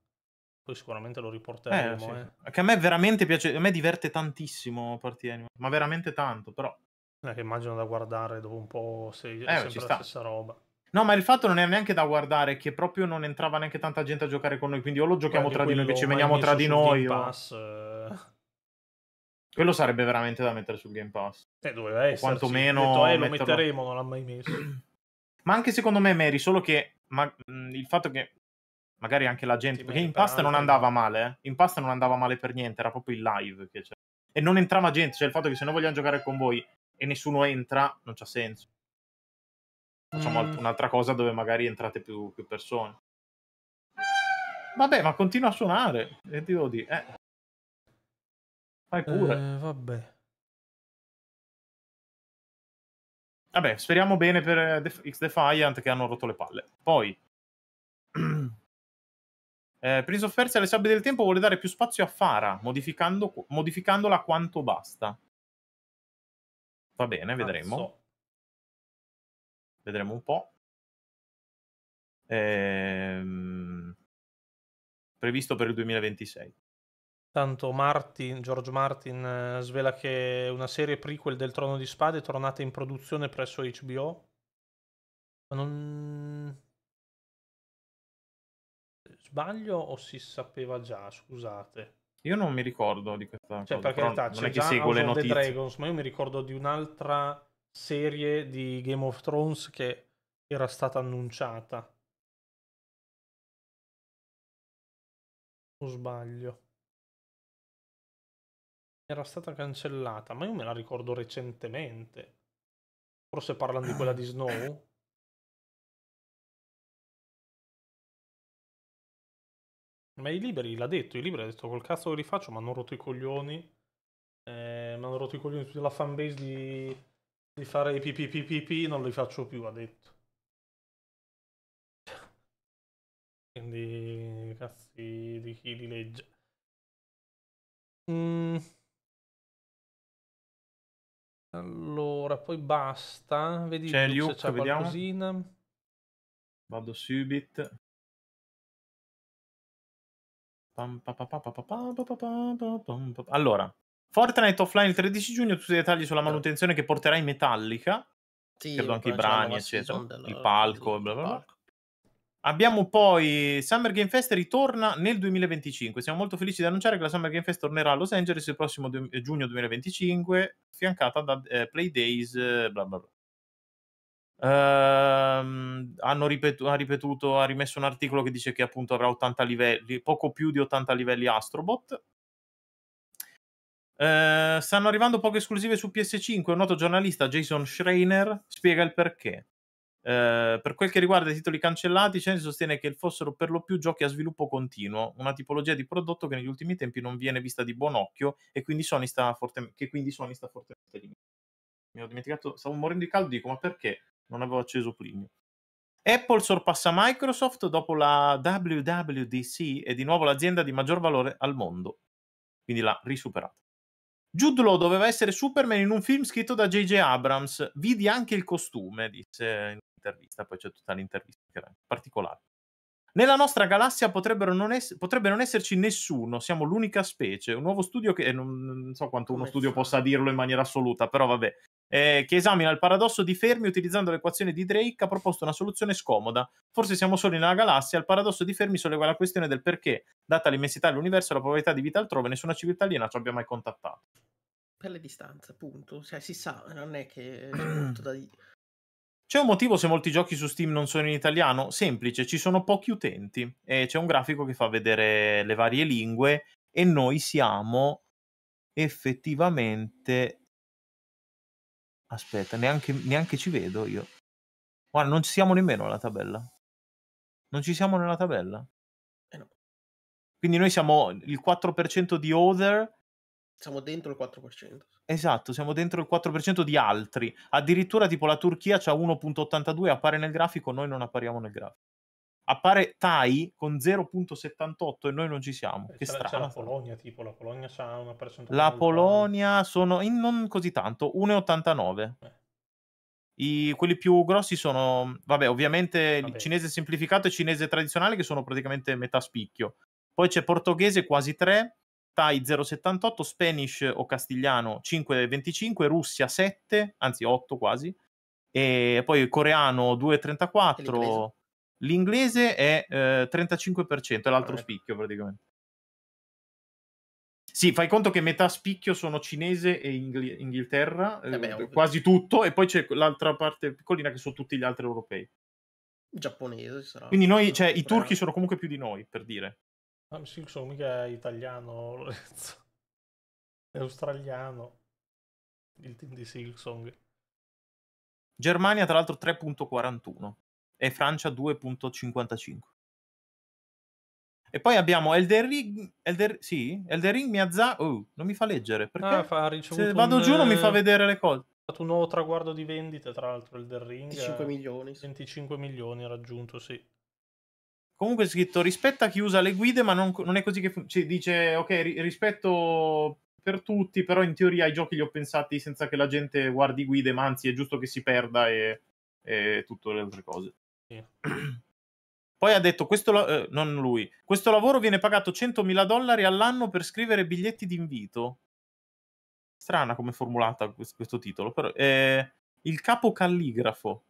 Poi sicuramente lo riporteremo. Eh, sì. eh. Che a me veramente piace, a me diverte tantissimo Party Animals, ma veramente tanto, però. Eh, che immagino da guardare dopo un po' se è eh, sempre la stessa roba. No, ma il fatto non è neanche da guardare che proprio non entrava neanche tanta gente a giocare con noi, quindi o lo giochiamo tra di noi che ci veniamo tra di noi. Game Pass, eh... Quello sarebbe veramente da mettere sul Game Pass. Eh, doveva essere. Quantomeno detto, eh, lo metterlo... metteremo, non l'ha mai messo. ma anche secondo me Mary, solo che ma... Mm, il fatto che magari anche la gente, perché in pasta non andava male, eh? in pasta non andava male per niente, era proprio il live che c'era. E non entrava gente, cioè il fatto che se noi vogliamo giocare con voi e nessuno entra, non c'ha senso. Facciamo mm. un'altra cosa dove magari entrate più, più, persone. Vabbè, ma continua a suonare. E ti devo dire, eh. Fai pure. Eh, vabbè. Vabbè, speriamo bene per eh, X Defiant che hanno rotto le palle. Poi, eh, Prince of Persia, alle sabbie del tempo, vuole dare più spazio a Fara, modificando, modificandola quanto basta. Va bene, vedremo vedremo un po'. Ehm, previsto per il 2026. Tanto Martin, George Martin eh, svela che una serie prequel del Trono di Spade è tornata in produzione presso HBO. Ma non... Sbaglio o si sapeva già? Scusate. Io non mi ricordo di questa cioè, cosa. Perché in realtà, non è che seguo le notizie. Dragons, ma io mi ricordo di un'altra serie di Game of Thrones che era stata annunciata. O sbaglio. Era stata cancellata, ma io me la ricordo recentemente. Forse parlano di quella di Snow? Ma i libri l'ha detto, i liberi ha detto col cazzo che li faccio, ma hanno rotto i coglioni. Eh, mi hanno rotto i coglioni tutta la fanbase di di fare i PPPPP non li faccio più, ha detto. Quindi, cazzi di chi li legge. Mm. Allora, poi basta. Vedi c'è Luke, c'è vediamo. qualcosina. Vado subito. Allora, Fortnite offline il 13 giugno, tutti i dettagli sulla manutenzione che porterà in Metallica. Sì, credo anche i brani, eccetera. Della... Il palco, bla bla bla. Abbiamo poi Summer Game Fest ritorna nel 2025. Siamo molto felici di annunciare che la Summer Game Fest tornerà a Los Angeles il prossimo du- eh, giugno 2025, affiancata da eh, Play Days, eh, bla bla bla. Ehm, hanno ripetu- ha ripetuto, ha rimesso un articolo che dice che appunto avrà 80 livelli, poco più di 80 livelli Astrobot eh, stanno arrivando poche esclusive su PS5. Un noto giornalista, Jason Schreiner, spiega il perché. Eh, per quel che riguarda i titoli cancellati, Chen sostiene che fossero per lo più giochi a sviluppo continuo, una tipologia di prodotto che negli ultimi tempi non viene vista di buon occhio e quindi Sony sta, fortem- quindi Sony sta fortemente limitando. Mi ho dimenticato, stavo morendo di caldo, dico ma perché non avevo acceso Plinio? Apple sorpassa Microsoft dopo la WWDC e di nuovo l'azienda di maggior valore al mondo, quindi l'ha risuperata. Jude Law doveva essere Superman in un film scritto da J.J. Abrams. Vidi anche il costume, disse in un'intervista. Poi c'è tutta l'intervista che era particolare. Nella nostra galassia potrebbero non es- potrebbe non esserci nessuno, siamo l'unica specie. Un nuovo studio che non so quanto uno studio possa dirlo in maniera assoluta, però vabbè eh, che esamina il paradosso di Fermi utilizzando l'equazione di Drake, ha proposto una soluzione scomoda. Forse siamo soli nella galassia, il paradosso di Fermi solleva la questione del perché, data l'immensità dell'universo e la probabilità di vita altrove, nessuna civiltà aliena ci abbia mai contattato. Per le distanze, appunto. Cioè, si sa, non è che c'è C'è un motivo se molti giochi su Steam non sono in italiano? Semplice, ci sono pochi utenti e c'è un grafico che fa vedere le varie lingue e noi siamo effettivamente Aspetta, neanche, neanche ci vedo io. Guarda, non ci siamo nemmeno alla tabella. Non ci siamo nella tabella. Eh no. Quindi noi siamo il 4% di other. Siamo dentro il 4%. Esatto, siamo dentro il 4% di altri. Addirittura tipo la Turchia c'ha 1.82, appare nel grafico, noi non appariamo nel grafico appare Tai con 0.78 e noi non ci siamo. Eh, che c'è, strano. C'è la Polonia, tipo, la Polonia ha una percentuale. La Polonia sono in non così tanto, 1,89. Eh. I, quelli più grossi sono, vabbè, ovviamente vabbè. il cinese semplificato e cinese tradizionale che sono praticamente metà spicchio. Poi c'è portoghese quasi 3, Thai 0,78, Spanish o castigliano 5,25, Russia 7, anzi 8 quasi, e poi coreano 2,34, L'inglese è eh, 35%, è l'altro eh. spicchio praticamente. Sì, fai conto che metà spicchio sono cinese e Ingl- Inghilterra, eh beh, eh, quasi tutto, e poi c'è l'altra parte piccolina che sono tutti gli altri europei. Giapponese sarà. Quindi noi, cioè, i turchi sono comunque più di noi, per dire. Ah, sì, sono mica italiano, Lorenzo. È australiano. Il team di Silksong. Germania, tra l'altro, 3.41 e Francia 2.55. E poi abbiamo Elder Ring. Elder, sì, Elder Ring Miazza, oh, non mi fa leggere perché ah, fa, se vado un, giù non mi fa eh, vedere le cose. È stato un nuovo traguardo di vendite, tra l'altro. Elder Ring 25 eh, milioni. 25 milioni raggiunto, sì. Comunque è scritto rispetta chi usa le guide, ma non, non è così che cioè, dice ok, ri- rispetto per tutti, però in teoria i giochi li ho pensati senza che la gente guardi guide, ma anzi è giusto che si perda e, e tutte le altre cose. Poi ha detto, questo, eh, non lui, questo lavoro viene pagato 100.000 dollari all'anno per scrivere biglietti d'invito. Strana come formulata questo, questo titolo, però... Eh, il capo calligrafo.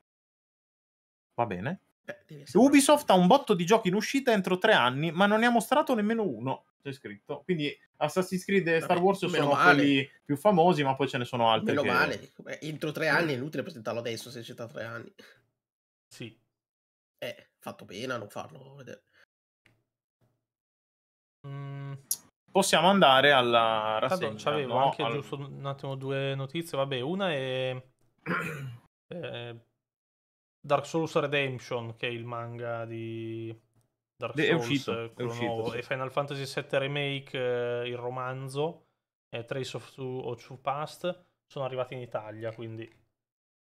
Va bene. Beh, Ubisoft ha un botto di giochi in uscita entro tre anni, ma non ne ha mostrato nemmeno uno. C'è scritto. Quindi Assassin's Creed e Star Wars sono male. quelli più famosi, ma poi ce ne sono altri. Meno che... male. Beh, entro tre anni è inutile presentarlo adesso se c'è tra tre anni. Sì. Eh, fatto bene a non farlo vedere. Mm, possiamo andare alla rassegna. Tanto, c'avevo no, anche al... giusto un attimo due notizie. Vabbè, una è... Eh, Dark Souls Redemption, che è il manga di Dark Souls, eh, è uscito, è uscito, sì. e Final Fantasy VII Remake, eh, il romanzo, eh, Trace of Two, of Two Past, sono arrivati in Italia, quindi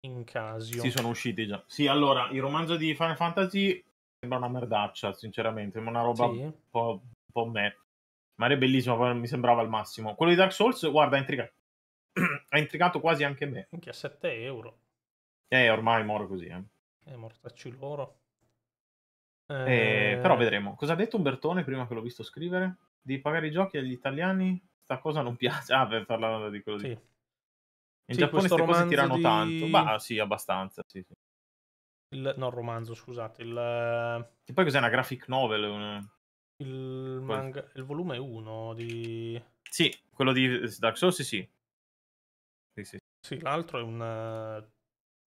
in Incasio. Si sono usciti già. Sì, allora, il romanzo di Final Fantasy sembra una merdaccia, sinceramente, ma una roba sì. un, po', po' me. Ma era bellissimo, poi mi sembrava al massimo. Quello di Dark Souls, guarda, ha intrigato, ha intrigato quasi anche me. Anche a 7 euro. Eh, ormai moro così, eh. Eh, mortacci loro. Eh... Eh, però vedremo. Cosa ha detto Umbertone prima che l'ho visto scrivere? Di pagare i giochi agli italiani? Sta cosa non piace. Ah, per parlare di quello sì. di... In sì, Giappone queste cose tirano di... tanto. Ma ah, sì, abbastanza. Sì, sì. Il... No, romanzo, scusate. Il... Che poi cos'è una graphic novel? Un... Il, manga... il volume 1 di... Sì, quello di Dark Souls, sì, sì. Sì, sì. sì l'altro è un eh,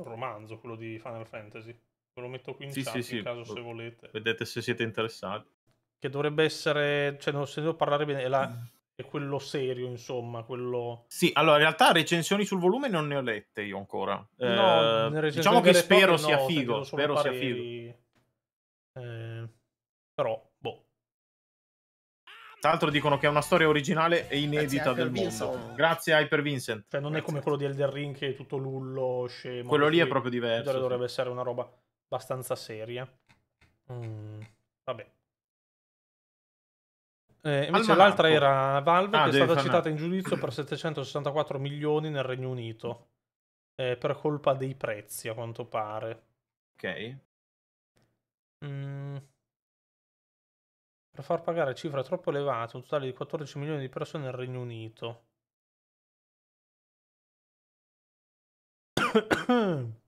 romanzo, quello di Final Fantasy. Ve lo metto qui in sì, chat sì, in caso se volete. Vedete se siete interessati. Che dovrebbe essere, cioè non se devo parlare bene, è la mm quello serio, insomma, quello... Sì, allora in realtà recensioni sul volume non ne ho lette io ancora. No, eh, diciamo che spero no, sia figo, spero pareri... sia figo. Eh, però, boh. Tra l'altro dicono che è una storia originale e inedita del mondo. Vincent. Grazie a Hyper Vincent. Cioè, non Grazie. è come quello di Elder Ring che è tutto lullo, scemo. Quello lì è proprio diverso. Sì. Dovrebbe essere una roba abbastanza seria. Mm, vabbè. Eh, invece Almanacco. l'altra era Valve, ah, che è stata farne... citata in giudizio per 764 milioni nel Regno Unito, eh, per colpa dei prezzi, a quanto pare. Ok. Mm. Per far pagare cifre troppo elevate, un totale di 14 milioni di persone nel Regno Unito.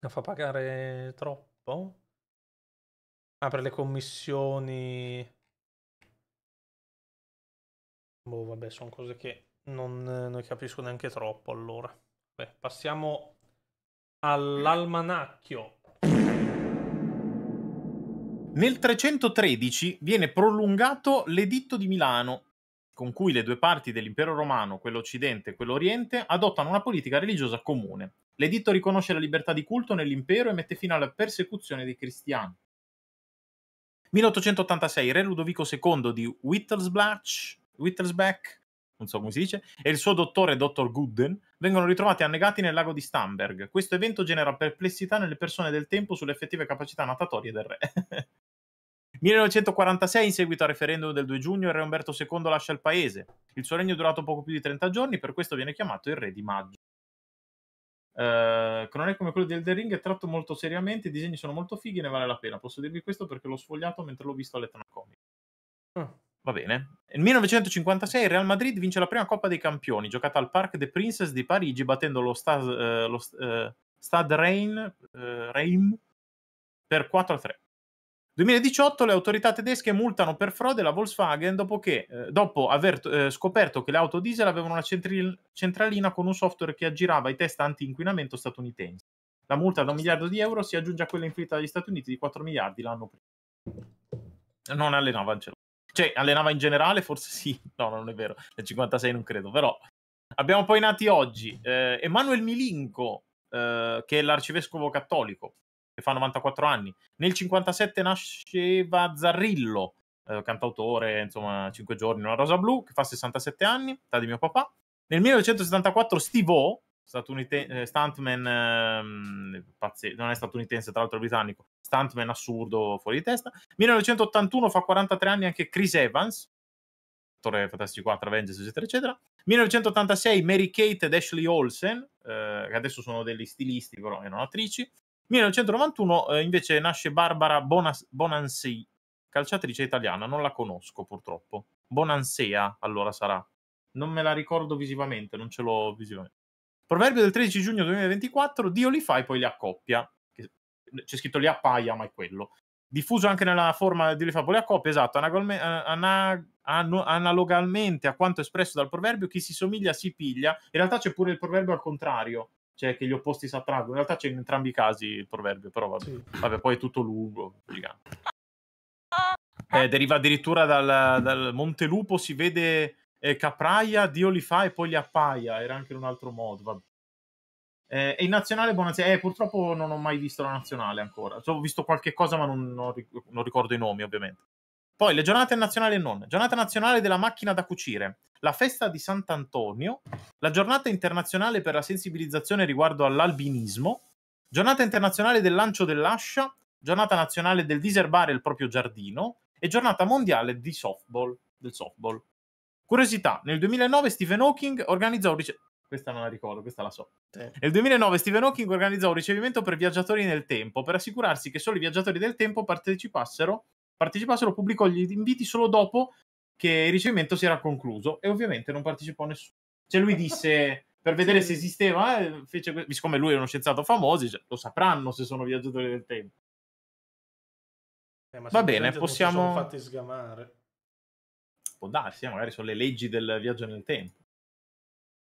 La fa pagare troppo? Ah, per le commissioni Boh, vabbè, sono cose che non, non capisco neanche troppo allora. Beh, passiamo all'almanacchio. Nel 313 viene prolungato l'editto di Milano, con cui le due parti dell'impero romano, quello occidente e quello oriente, adottano una politica religiosa comune. L'editto riconosce la libertà di culto nell'impero e mette fine alla persecuzione dei cristiani. 1886 Re Ludovico II di Wittelsbach Wittelsbeck, non so come si dice, e il suo dottore, Dr. Gooden, vengono ritrovati annegati nel lago di Stamberg. Questo evento genera perplessità nelle persone del tempo sulle effettive capacità natatorie del re. 1946, in seguito al referendum del 2 giugno, il re Umberto II lascia il paese. Il suo regno è durato poco più di 30 giorni, per questo viene chiamato il re di maggio. Uh, non è come quello del The Ring, è tratto molto seriamente, i disegni sono molto fighi, e ne vale la pena. Posso dirvi questo perché l'ho sfogliato mentre l'ho visto all'Etna Comic. Oh. Ah. Va bene. Nel 1956 il Real Madrid vince la prima Coppa dei Campioni, giocata al Parc des Princes di Parigi, battendo lo, Stas, eh, lo eh, Stade Rein, eh, Reim per 4 a 3. 2018 le autorità tedesche multano per frode la Volkswagen dopo, che, eh, dopo aver eh, scoperto che le auto diesel avevano una centri- centralina con un software che aggirava i test anti-inquinamento statunitensi. La multa da un miliardo di euro si aggiunge a quella inflitta dagli Stati Uniti di 4 miliardi l'anno prima. Non allenava il cervello. Cioè, allenava in generale? Forse sì. No, non è vero. Nel 56 non credo, però. Abbiamo poi nati oggi eh, Emanuel Milinko, eh, che è l'arcivescovo cattolico, che fa 94 anni. Nel 57 nasceva Zarrillo, eh, cantautore, insomma, 5 giorni, una rosa blu, che fa 67 anni, età di mio papà. Nel 1974 Steve O, statunitense, eh, stuntman ehm, pazz- non è statunitense, tra l'altro britannico, stuntman assurdo fuori di testa. 1981 fa 43 anni anche Chris Evans, attore Fantastic 4, Avengers, eccetera, eccetera. 1986 Mary Kate ed Ashley Olsen, eh, che adesso sono degli stilisti, però erano attrici. 1991 eh, invece nasce Barbara Bonas- Bonansi, calciatrice italiana, non la conosco purtroppo. Bonansea allora sarà. Non me la ricordo visivamente, non ce l'ho visivamente. Proverbio del 13 giugno 2024, Dio li fa e poi li accoppia. C'è scritto li appaia, ma è quello. Diffuso anche nella forma di Dio li fa e poi li accoppia, esatto, analogamente eh, ana, ana, a quanto espresso dal proverbio, chi si somiglia si piglia. In realtà c'è pure il proverbio al contrario, cioè che gli opposti si attraggono. In realtà c'è in entrambi i casi il proverbio, però vabbè, sì. vabbè poi è tutto lungo, gigante. Eh, deriva addirittura dal, dal Lupo, si vede eh, Capraia, Dio li fa e poi li appaia, era anche un altro modo, vabbè. Eh, e in nazionale Bonazieri, eh, purtroppo non ho mai visto la nazionale ancora, cioè, ho visto qualche cosa ma non, non, non, ricordo i nomi ovviamente. Poi le giornate nazionali e non, giornata nazionale della macchina da cucire, la festa di Sant'Antonio, la giornata internazionale per la sensibilizzazione riguardo all'albinismo, giornata internazionale del lancio dell'ascia, giornata nazionale del diserbare il proprio giardino e giornata mondiale di softball, del softball. Curiosità, nel 2009 Stephen Hawking organizzò un rice- questa non la ricordo, questa la so. Sì. Nel 2009 Stephen Hawking organizzò un ricevimento per viaggiatori nel tempo per assicurarsi che solo i viaggiatori del tempo partecipassero, partecipassero pubblicò gli inviti solo dopo che il ricevimento si era concluso e ovviamente non partecipò nessuno. Cioè lui disse per vedere se esisteva, eh, fece, siccome lui è uno scienziato famoso, lo sapranno se sono viaggiatori del tempo. Eh, Va bene, possiamo... Sono fatti sgamare può darsi, eh, magari sono le leggi del viaggio nel tempo.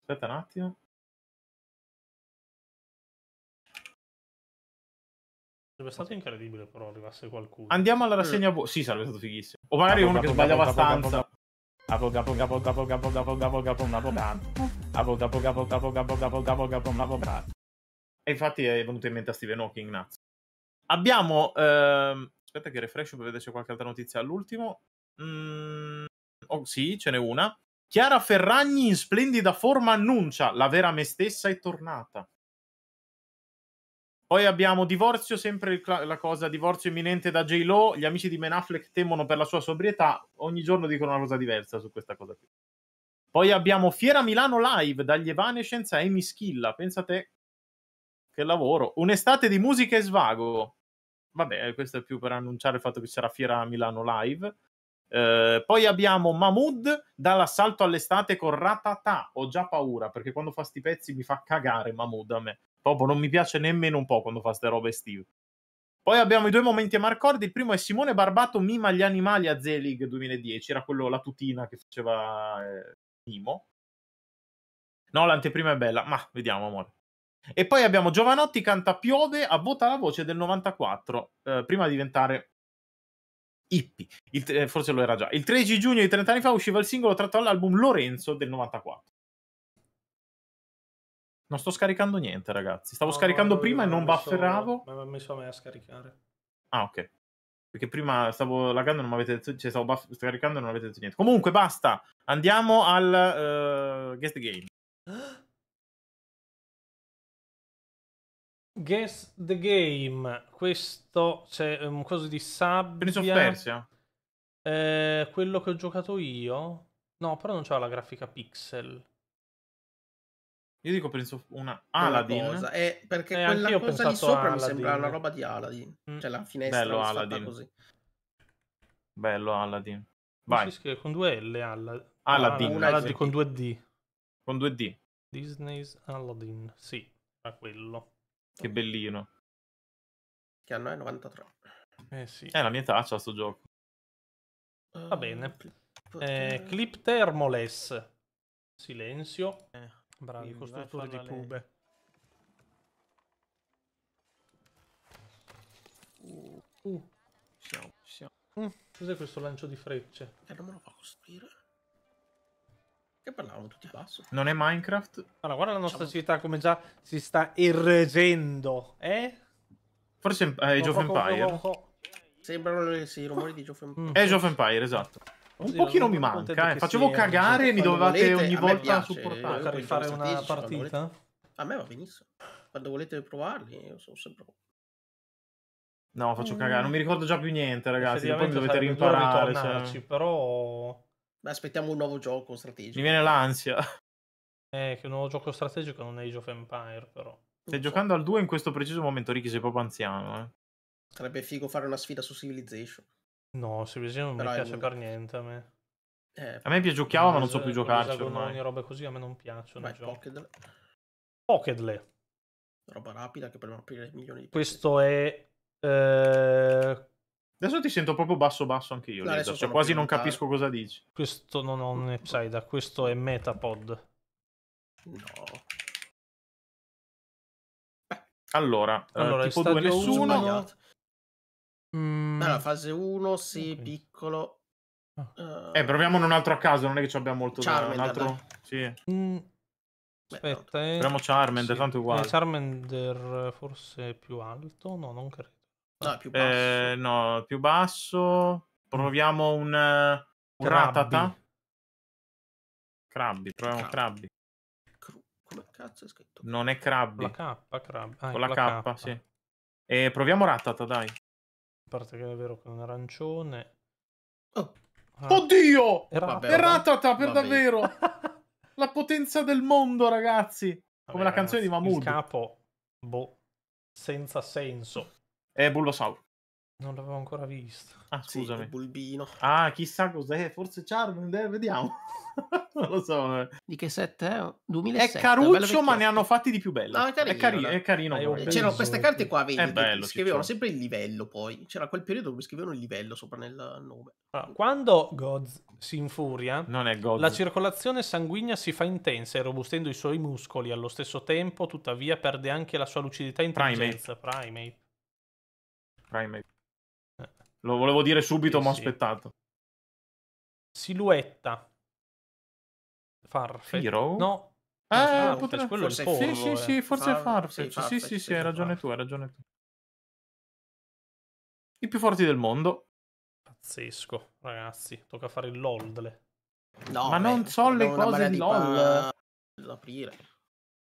Aspetta un attimo. Sarebbe stato incredibile però arrivasse qualcuno. Andiamo alla rassegna bo- Sì, sarebbe stato fighissimo. O magari capo, uno capo, che sbagliava capo, stanza. Capo capo capo capo capo capo E infatti è venuto in mente a Steven Hawking Nuts. Abbiamo ehm... aspetta che refresh per vedere se c'è qualche altra notizia all'ultimo. Mm oh, sì, ce n'è una. Chiara Ferragni in splendida forma annuncia la vera me stessa è tornata. Poi abbiamo divorzio, sempre la cosa, divorzio imminente da J-Lo. Gli amici di Ben Affleck temono per la sua sobrietà. Ogni giorno dicono una cosa diversa su questa cosa qui. Poi abbiamo Fiera Milano Live dagli Evanescence a Amy Schilla. Pensa te che lavoro. Un'estate di musica e svago. Vabbè, questo è più per annunciare il fatto che sarà Fiera Milano Live. Eh, poi abbiamo Mahmood dall'assalto all'estate con Ratata. Ho già paura perché quando fa sti pezzi mi fa cagare Mahmood a me. Proprio non mi piace nemmeno un po' quando fa ste robe estive. Poi abbiamo i due momenti a Marcordi. Il primo è Simone Barbato mima gli animali a Zelig 2010. Era quello, la tutina che faceva eh, Mimo. No, l'anteprima è bella, ma vediamo, amore. E poi abbiamo Giovanotti canta Piove a Vota la voce del 94, eh, prima di diventare Hippie. Il, forse lo era già. Il 13 giugno di 30 anni fa usciva il singolo tratto all'album Lorenzo del 94. Non sto scaricando niente, ragazzi. Stavo no, scaricando no, prima e non bufferavo. Ma mi messo a me a scaricare. Ah, ok. Perché prima stavo lagando e non avete detto. Cioè, stavo buff- scaricando e non avete detto niente. Comunque, basta. Andiamo al uh, eh, guest game. Ah! Guess the Game. Questo c'è ehm, un coso di sabbia. Prince of Persia. Eh, quello che ho giocato io. No, però non c'ha la grafica pixel. Io dico Prince of una Aladdin. Cosa. Eh, perché eh, quella cosa lì sopra Aladdin. mi sembra una roba di Aladdin. Mm. Cioè la finestra Bello Aladdin. così. Bello Aladdin. Vai. Si con due L Aladdin. Aladdin. Aladdin con due D. Con due D. Disney's Aladdin. Sì, a quello. Che certo. bellino. Che anno è 93. Eh sì. È eh, la mia taccia sto gioco. Va bene. Ehm, eh, eh, clip Thermoles. Silenzio. Eh, Bravi costruttori di pube. Uh, uh. siamo, siamo. Mm, cos'è questo lancio di frecce? Eh, non me lo fa costruire. Che parlavano tutti basso. Non è Minecraft? Allora, guarda la nostra Ciao. città come già si sta erregendo, eh? Forse è eh, Geoff Empire. Poco, poco. Sembrano le, sì, rumori di Geoff Empire. È Geoff Empire, esatto. Un pochino mi manca, eh. facevo cagare e mi dovevate volete, ogni volta supportare. Per rifare una partita? A me va benissimo. Quando volete provarli, io sono sempre... No, faccio mm. cagare, non mi ricordo già più niente, ragazzi. Poi mi dovete rimparare. Cioè... Però aspettiamo un nuovo gioco strategico. Mi viene l'ansia. Eh, che un nuovo gioco strategico non è Age of Empire, però. Stai so. giocando al 2 in questo preciso momento, Ricky, sei proprio anziano, eh. Sarebbe figo fare una sfida su Civilization. No, Civilization non però mi piace un... per niente a me. Eh, a me piaceva, ma non so più giocarci ormai. Le robe così a me non piacciono. Vai, Pokedle. Pokedle. Roba rapida che per aprire milioni di... Questo è... Eh Adesso ti sento proprio basso basso anche io, no, cioè, quasi non lontano. capisco cosa dici. Questo non è un Epsida, questo è Metapod. No. Beh. Allora, eh, allora eh, tipo 2 nessuno. Mm. No, fase 1, sì, okay. piccolo. Ah. Eh, proviamo un altro a caso, non è che ci abbiamo molto da... un altro... Sì. Mm. Aspetta, eh. Proviamo Charmander, sì. tanto uguale. Eh, Charmander forse è più alto? No, non credo. Eh, no, più basso. Eh, no, più basso. Proviamo un, eh, Ratata. Krabby, proviamo Krabby. Come cazzo è scritto? Non è Krabby. Con la K, Krabby. Ah, con la K, K, sì. E proviamo Ratata, dai. A parte che è vero che è un arancione. Oh. Ah. Oddio! Vabbè, è Ratata, per vabbè. davvero! la potenza del mondo, ragazzi! Come vabbè, la canzone ragazzi, di Mahmood. Il capo, boh, senza senso. È eh, Bulbasaur. Non l'avevo ancora visto. Ah, scusami. Sì, Bulbino. Ah, chissà cos'è, forse Charmander, eh, vediamo. non lo so. Eh. Di che set è? 2007. È caruccio, ma ne hanno fatti di più bello. No, ah, è carino. È, carino. Ah, c'erano queste carte qua, vedi, è bello, scrivevano sempre il livello poi. C'era quel periodo dove scrivevano il livello sopra nel nome. Ah, quando Gods si infuria, la circolazione sanguigna si fa intensa, irrobustendo i suoi muscoli. Allo stesso tempo, tuttavia, perde anche la sua lucidità e intelligenza. Primate. Primate. Prime. Eh. Lo volevo dire subito, sì, ma ho sì. aspettato. Silhouetta. Farfetch. Hero? No. Eh, Farfetch, quello forse è il polvo, Sì, eh. sì, forse Far... Farfetch. Farfetch. Sì, sì, sì, hai ragione tu, hai ragione tu. I più forti del mondo. Pazzesco, ragazzi. Tocca fare il LOL. No, ma beh, cioè, non so le cose di LOL. Di pa... L'aprire.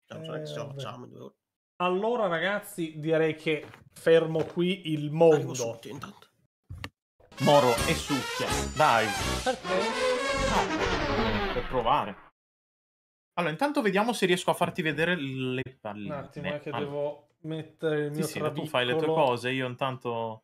Cioè, eh, facciamo due ore. Allora, ragazzi, direi che fermo qui il mondo. Sotto, Moro e succhia, dai. Perché? Ah, per provare. Allora, intanto vediamo se riesco a farti vedere le palline. Un attimo, è che allora. devo mettere il mio sì, trabiccolo. Sì, tu fai le tue cose, io intanto...